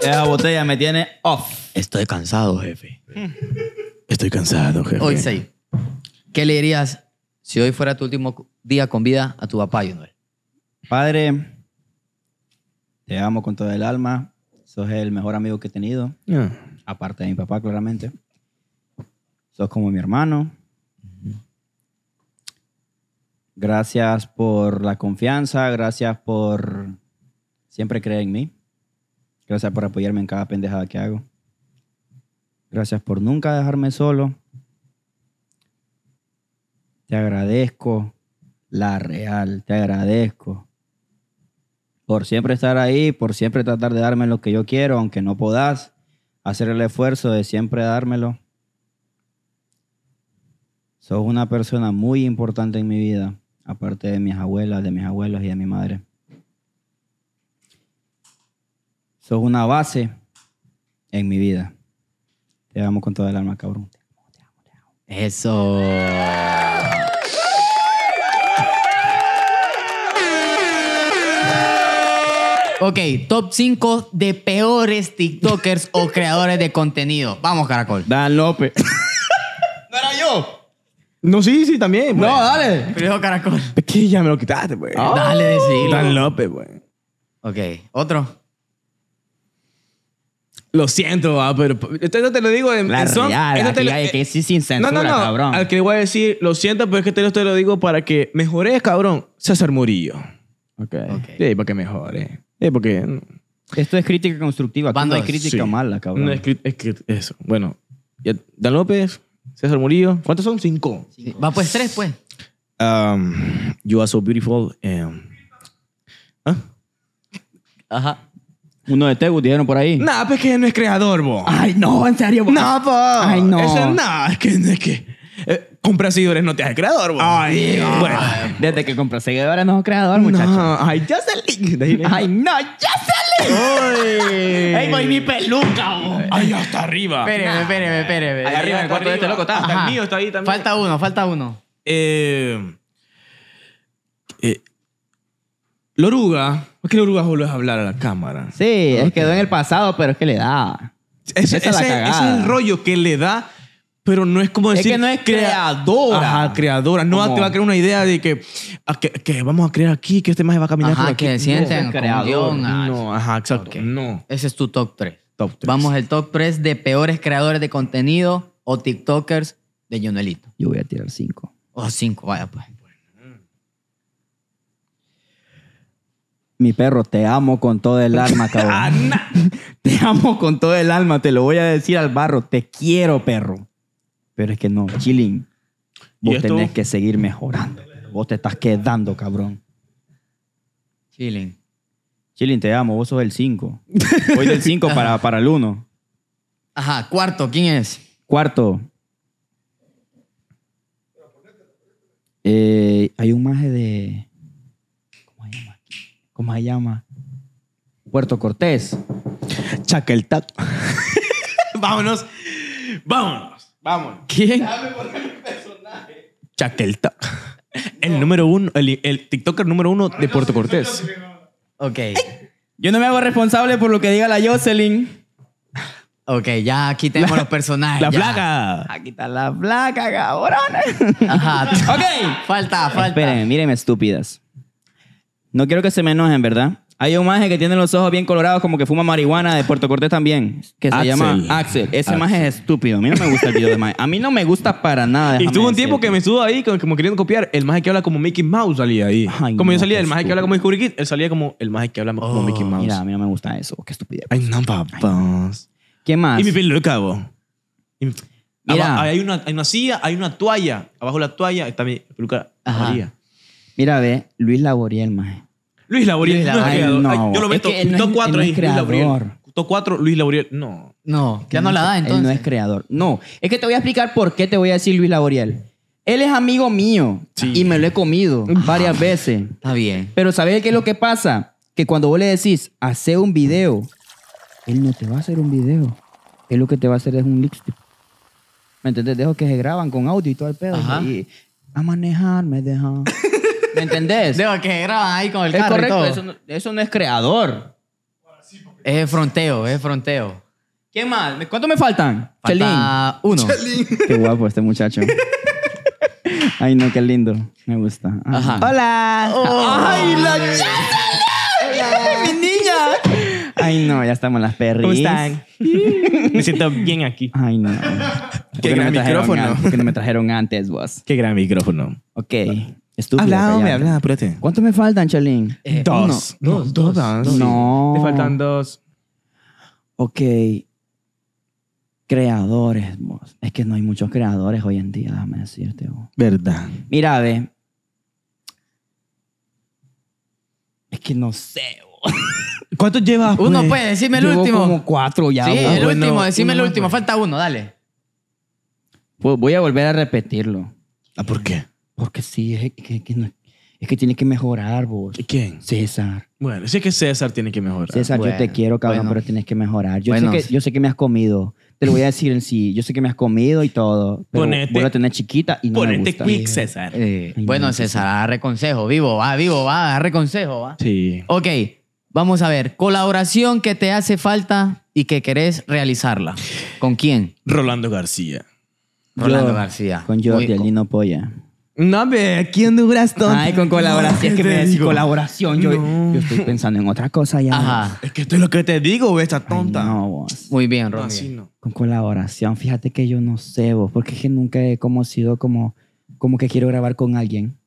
Esa botella me tiene off. Estoy cansado, jefe. Mm. Estoy cansado, jefe. Hoy sí. ¿Qué le dirías si hoy fuera tu último día con vida a tu papá, Jonuel? Padre, te amo con todo el alma. Sos el mejor amigo que he tenido. Ah. Aparte de mi papá, claramente. Sos como mi hermano. Gracias por la confianza, gracias por siempre creer en mí. Gracias por apoyarme en cada pendejada que hago. Gracias por nunca dejarme solo. Te agradezco, la real, te agradezco. Por siempre estar ahí, por siempre tratar de darme lo que yo quiero, aunque no podas Hacer el esfuerzo de siempre dármelo. Sos una persona muy importante en mi vida, aparte de mis abuelas, de mis abuelos y de mi madre. Sos una base en mi vida. Te amo con toda el alma, cabrón. Te amo, te amo, Eso. Ok, top 5 de peores TikTokers o creadores de contenido. Vamos, Caracol. Dan López. ¿No era yo? No, sí, sí, también. no, pues. dale. Pero Caracol. Es que ya me lo quitaste, güey. Pues. dale, decilo. Dan López, güey. Pues. Ok, otro. Lo siento, va, pero esto, no te lo digo en, la real, te que eh, sí sin censura, no, no, cabrón. Al que le voy a decir, lo siento, pero es que te lo, te lo digo para que mejores, cabrón. César Murillo. Ok. okay. Sí, para que mejore. porque... Mm, esto es crítica constructiva. cuando es crítica mala, cabrón. No es, es eso. Bueno, Dan López, César Murillo. ¿Cuántos son? Cinco. Va pues tres, pues. Um, you are so beautiful. Em, ¿ah? Ajá. Uno de Tegu, dijeron por ahí. Nah, pues que no es creador, bo. Ay, no, en serio, bo. No, bo. Ay, no. Eso, es que, es que eh, compras seguidores no te hace creador, bo. Ay, bueno. Desde que compras seguidores no es creador, muchacho. No. Ay, Jocelyn. Ay, no, Jocelyn. ¡Ay! voy mi peluca, bo! Ay, hasta arriba. Espéreme, espéreme, espéreme. Ahí arriba, el cuarto de este loco está. Hasta el mío está ahí también. Falta uno, falta uno. Eh, eh, Loruga es que Uruguay volvió a hablar a la cámara. Sí, es quedó en el pasado, pero es que le da. ese- es el rollo que le da, pero no es como decir. que no es creadora. Ajá, creadora. No te va a crear una idea de que, que, vamos a crear aquí, que este más va a caminar por Ajá, que sienten como ah, No, ajá, exacto. No. Ese es tu top 3. Top Vamos al top 3 de peores creadores de contenido o TikTokers de Jonelito. Yo voy a tirar cinco. O 5, vaya pues. Mi perro, te amo con todo el alma, cabrón. te amo con todo el alma, te lo voy a decir al barro, te quiero, perro. Pero es que no, chilling. Vos tenés que seguir mejorando. Vos te estás quedando, cabrón. Chilling. Chilling, te amo, vos sos el 5. Voy del 5 para, para el 1. Ajá, cuarto, ¿quién es? Cuarto. Eh, hay un maje de. ¿cómo se llama? Puerto Cortés. Chaqueltat. vámonos. Vámonos. Vámonos. ¿Quién? Déjame personaje. El número uno, el, TikToker número uno de Puerto Cortés. Ok. Yo no me hago responsable por lo que diga la Jocelyn. Ok, ya aquí tenemos los personajes. La placa. Aquí está la placa, cabrones. Ajá. ok. Falta, falta. Espérenme, mírenme estúpidas. No quiero que se me enojen, ¿verdad? Hay un maje que tiene los ojos bien colorados como que fuma marihuana de Puerto Cortés también, que se llama Axel. Ese maje es estúpido. A mí no me gusta el video de maje. A mí no me gusta para nada. Y tuvo un tiempo que me estuvo ahí como, queriendo copiar. El maje que habla como Mickey Mouse salía ahí. como yo salía, el maje que habla como Discovery él salía como el maje que habla como Mickey oh, Mouse. Mira, a mí no me gusta eso. Qué estupidez. Ay, no, papás. ¿Qué más? Y mi peluca, vos. Mira. Hay, una, hay una silla, hay una toalla. Abajo de la toalla está mi peluca Ajá. Mira, ve, Luis el maje. Luis Laboriel no es creador. no. yo lo meto. no es Luis No. No, ya no la da entonces. Él no es creador. No, es que te voy a explicar por qué te voy a decir Luis Laboriel. Él es amigo mío y me lo he comido ah, varias veces. Está bien. Pero ¿sabes qué es lo que pasa? Que cuando vos le decís, hace un video, él no te va a hacer un video. Él lo que te va a hacer es un lipstick. ¿Me entendés? Dejo que se graban con audio y todo el pedo. Y a manejar me deja. ¿Me entendés? Debo que graban ahí con el es carro correcto, y todo. Eso, no, eso no es creador. Es fronteo, es fronteo. ¿Qué más? ¿Cuánto me faltan? Falta uno. Chelín. Qué guapo este muchacho. Ay, no, qué lindo. Me gusta. Ajá. Hola. Oh. Ay, la Hola. Mi niña. Ay, no, ya estamos las perris. ¿Cómo están? me siento bien aquí. Ay, no. Qué gran micrófono. Porque no me trajeron antes vos? Qué gran micrófono. Ok. Habla, hombre, habla, apúrate. ¿Cuántos me faltan, Charlene? Eh, dos. Dos, No. Me faltan dos. Ok. Creadores, vos. Es que no hay muchos creadores hoy en día, déjame decirte. Vos. Verdad. Mira, ve. Es que no sé, cuánto ¿Cuántos llevas? Uno, pues? pues, decime el Llevo último. como cuatro ya. Sí, el último, decime el último. Pues. Falta uno, dale. Pues, voy a volver a repetirlo. ¿Ah, por qué? Porque sí, es que, es que tiene que mejorar vos. ¿Quién? César. Bueno, sí que César tiene que mejorar. César, yo te quiero, cabrón, pero tienes que mejorar. Yo, sé que, me has comido. Te lo voy a decir en sí. Yo sé que me has comido y todo. Pero ponete, Voy chiquita y no ponete me gusta. quick, César. Eh, eh, bueno, César, agarre consejo. Vivo, va, vivo, va. Agarre consejo, va. Sí. Ok, vamos a ver. Colaboración que te hace falta y que querés realizarla. ¿Con quién? Rolando García. Rolando García. Con Jordi, Alino Polla. No, ve, aquí anduras todo. Ay, con colaboración. es que me decís colaboración. Yo, yo estoy pensando en otra cosa ya. Ajá. Es que esto es lo que te digo, güey, esta Ay, tonta. no, vos. Muy bien, No, Con colaboración. Fíjate que yo no sé vos, porque es que nunca he como sido como, como que quiero grabar con alguien.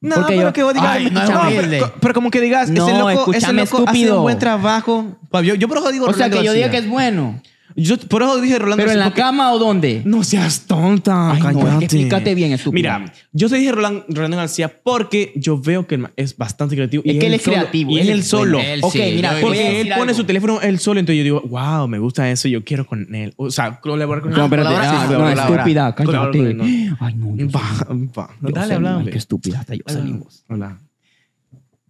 No, pero que vos digas, Ay, no, no, pero, como que digas, No, ese loco, ese loco hace un buen trabajo. Pues, yo, yo por eso digo, O sea, que yo digo que es bueno. Yo, por eso dije Rolando. ¿Pero en la cama o dónde? No seas tonta. Ay, cállate. explícate bien, Mira, yo te dije Rolando García porque yo veo que es bastante creativo. Es que él es creativo. Y él, el solo. Él, mira, porque él pone su teléfono él solo. Entonces yo digo, wow, me gusta eso, yo quiero con él. O sea, colaborar ah, con él. No, pero estúpida, cállate. Ay, no. Va, va. Dale, hablamos. Qué estúpida. Hasta yo salimos. Hola.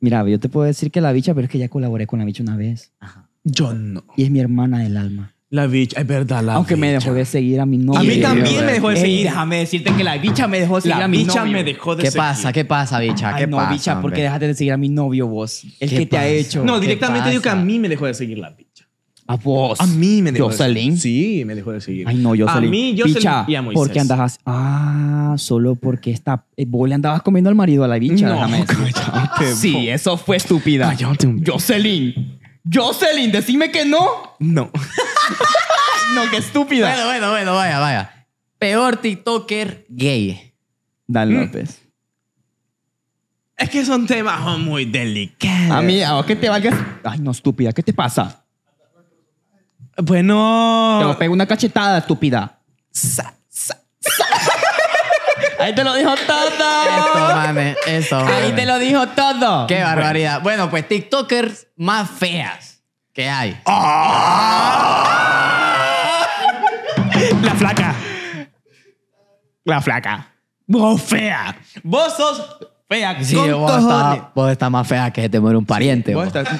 Mira, yo te puedo decir que la bicha, pero es que ya colaboré con la bicha una vez. Ajá. Yo no. Y es mi hermana del alma. La bicha, es verdad, la Aunque me dejó de seguir a mi novio. A mí también me dejó de eh, seguir. déjame decirte que la bicha me dejó de seguir a mi bicha novio. me dejó de ¿Qué pasa? ¿Qué pasa, bicha? ¿Qué Ay, no, bicha, porque dejaste de seguir a mi novio vos? El que te ha hecho. No, directamente digo que a mí me dejó de seguir la bicha. A vos. A mí me dejó de Jocelyn. Sí, me dejó de seguir. Ay, no, yo A mí, yo Bicha, y ¿por qué andabas Ah, solo porque esta... Eh, vos le andabas comiendo al marido a la bicha. No, ah, Sí, eso fue estúpida. Yo Jocelyn. Jocelyn, decime que no. No no, qué estúpida. Bueno, bueno, bueno, vaya, vaya. Peor TikToker gay. Dan mm. López. Es que son temas oh, muy delicados. A mí, ¿a qué te valgas? Ay, no, estúpida, ¿qué te pasa? Bueno Te Bueno. pego una cachetada, estúpida. Ahí te lo dijo Eso, todo. mames. Eso, Ahí te lo dijo todo. Qué barbaridad. Bueno, pues TikTokers más feas. ¿Qué hay? La flaca. La flaca. Vos fea. Vos sos fea. Sí, con vos estás, vos estás más fea que se te muere un pariente.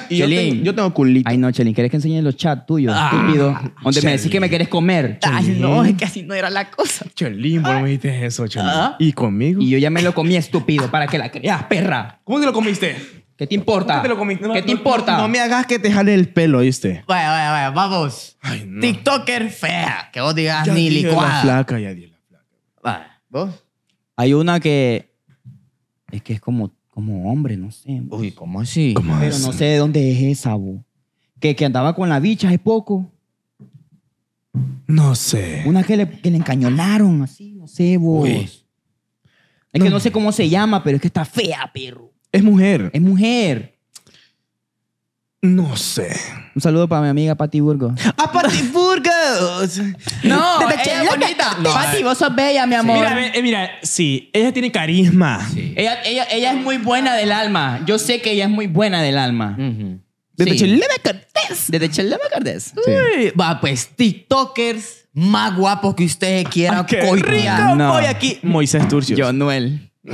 yo, tengo, yo tengo culito. Ay, no, Chelín, ¿querés que enseñe los chats tuyos, ah, estúpido? Donde me decís que me quieres comer. Ay, no, es que así no era la cosa. Chelín, vos me dijiste eso, Chelín. Ah. ¿Y conmigo? Y yo ya me lo comí, estúpido, para que la creas, perra. ¿Cómo te lo comiste? ¿Qué te importa? no, ¿Qué te importa? No me hagas que te jale el pelo, ¿viste? Vaya, vaya, vaya. vamos. TikToker fea, que vos digas ya ni licuada. La flaca, ya di la flaca. Vale. ¿Vos? Hay una que es que es como, como hombre, no sé. Uy, ¿cómo así? Pero no sé de dónde es esa, vos. Que, que andaba con la bicha hace poco. No sé. Una que le, que le encañonaron así, no sé, vos. Es que no sé cómo se llama, pero es que está fea, perro. Es mujer. Es mujer. No sé. Un saludo para mi amiga Pati Burgos. A Pati Burgos! no, ella bonita. Pati, vos sos bella, mi amor. Mira, eh, mira sí, ella tiene carisma. Ella, ella, ella, es muy buena del alma. Yo sé que ella es muy buena del alma. Desde sí. Chelema Cardés. Desde Chelema Sí. va, pues, TikTokers más guapos que ustedes quieran. Ay, ah, ¡Qué rico! Voy aquí. Moisés Turcios. Yo, Noel.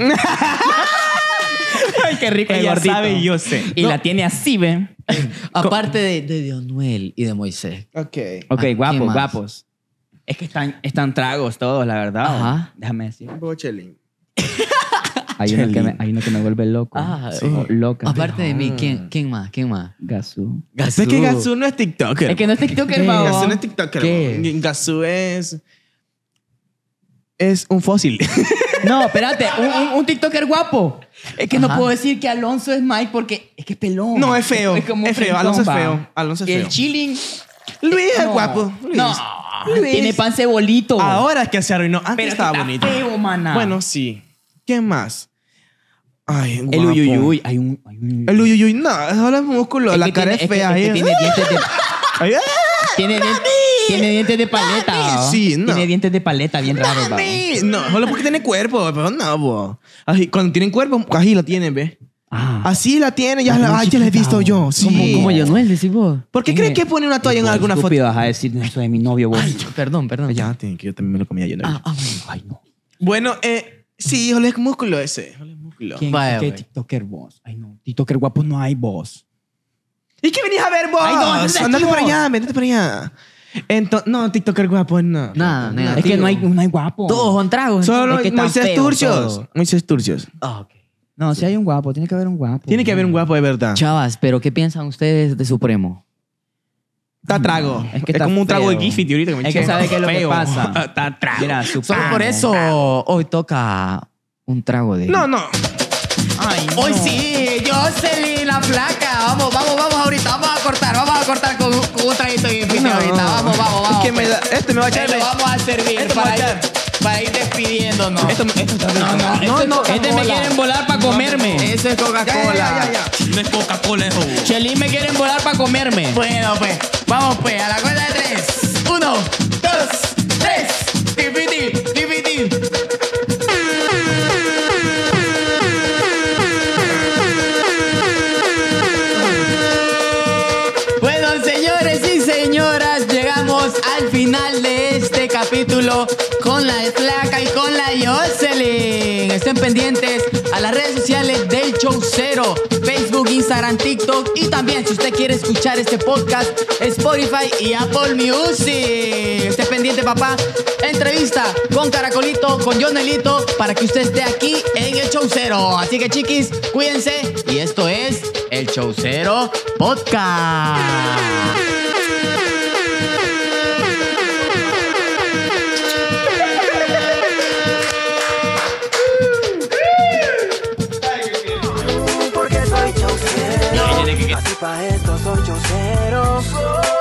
qué rico Ella sabe y yo sé. Y la tiene así, ven Aparte de, de Dionuel y de Moisés. Ok. Ok, ah, guapos, guapos. Es que están, están tragos todos, la verdad. Ajá. Déjame decir. Bochelín. Hay uno, que me, hay uno que me vuelve loco. Ah, oh, loca. Aparte de mí, ah. ¿quién, quién más? ¿Quién más? Gazú. Es que Gazú no es TikToker. Es que no es TikToker, Gazú no es TikToker. es... Es un fósil. No, espérate, un, TikToker guapo. Es que no puedo decir que Alonso es Mike porque es que es pelón. No, es feo. Es, como feo. Alonso es feo. Alonso es El chilling. Luis es guapo. No, Luis. tiene pan cebolito. Ahora es que se arruinó. Antes pero estaba bonito. feo, mana. Bueno, sí. ¿Qué más? Ay, el uyuyuy. Hay un, hay un- El uyuyuy, no, es solo el músculo, la cara es fea. es que ¿eh? tiene dientes de- ah, tiene, dientes? Tiene dientes de paleta. Sí, no. Tiene dientes de paleta bien raro, ¿va? No, solo porque tiene cuerpo, perdón no, bo. Así, cuando tienen cuerpo, así la tienen, ¿ves? Ah. Así la tiene, ya la, he visto yo. Sí. Como, como yo, Noel, decís vos. ¿Por qué crees que pone una toalla en alguna foto? vas a decir, eso de mi novio, vos. perdón, perdón. Ya, tiene que yo también me lo comía yo. ¿no? Ah, ah, ay, no. Bueno, eh, sí, ole es músculo ese. Ole es músculo. ¿Quién, Vaya, ¿Qué TikToker vos? Ay, no. TikToker guapo no hay vos. ¿Y qué venís a ver vos? Ay, no, andate por allá, andate por allá. Entonces, no, TikToker guapo, no. Nada, Nada, Es que no hay, no hay guapo. Todos son tragos. Solo es que están ah, No, si hay un guapo, tiene que haber un guapo. Tiene que haber un guapo de verdad. Chavas, pero ¿qué piensan ustedes de Supremo? Está trago. Es, que está como un trago de feo. ahorita. me Es que sabe qué es lo que pasa. Está trago. Mira, Supremo. Solo por eso hoy toca un trago de. No, no. Ay, no. Hoy sí, Jocelyn, la flaca. Vamos, vamos, vamos ahorita. Vamos a cortar, vamos a cortar con, un traguito Vamos, vamos, vamos. Es me este me va a echar. Este vamos a servir este para, ir, despidiéndonos. Esto, esto no, este no, no, no, este, me quieren volar para comerme. eso es Coca-Cola. No es Coca-Cola, eso Chelín me quieren volar para comerme. Bueno, pues, vamos pues, a la cuenta de tres. Uno, dos, final de este capítulo con la Flaca y con la Jocelyn. Estén pendientes a las redes sociales del Show Cero, Facebook, Instagram, TikTok y también si usted quiere escuchar este podcast, Spotify y Apple Music. estén pendiente, papá. Entrevista con Caracolito, con Jonelito, para que usted esté aquí en el Show Así que chiquis, cuídense y esto es el Show Podcast. pa' estos ocho ceros.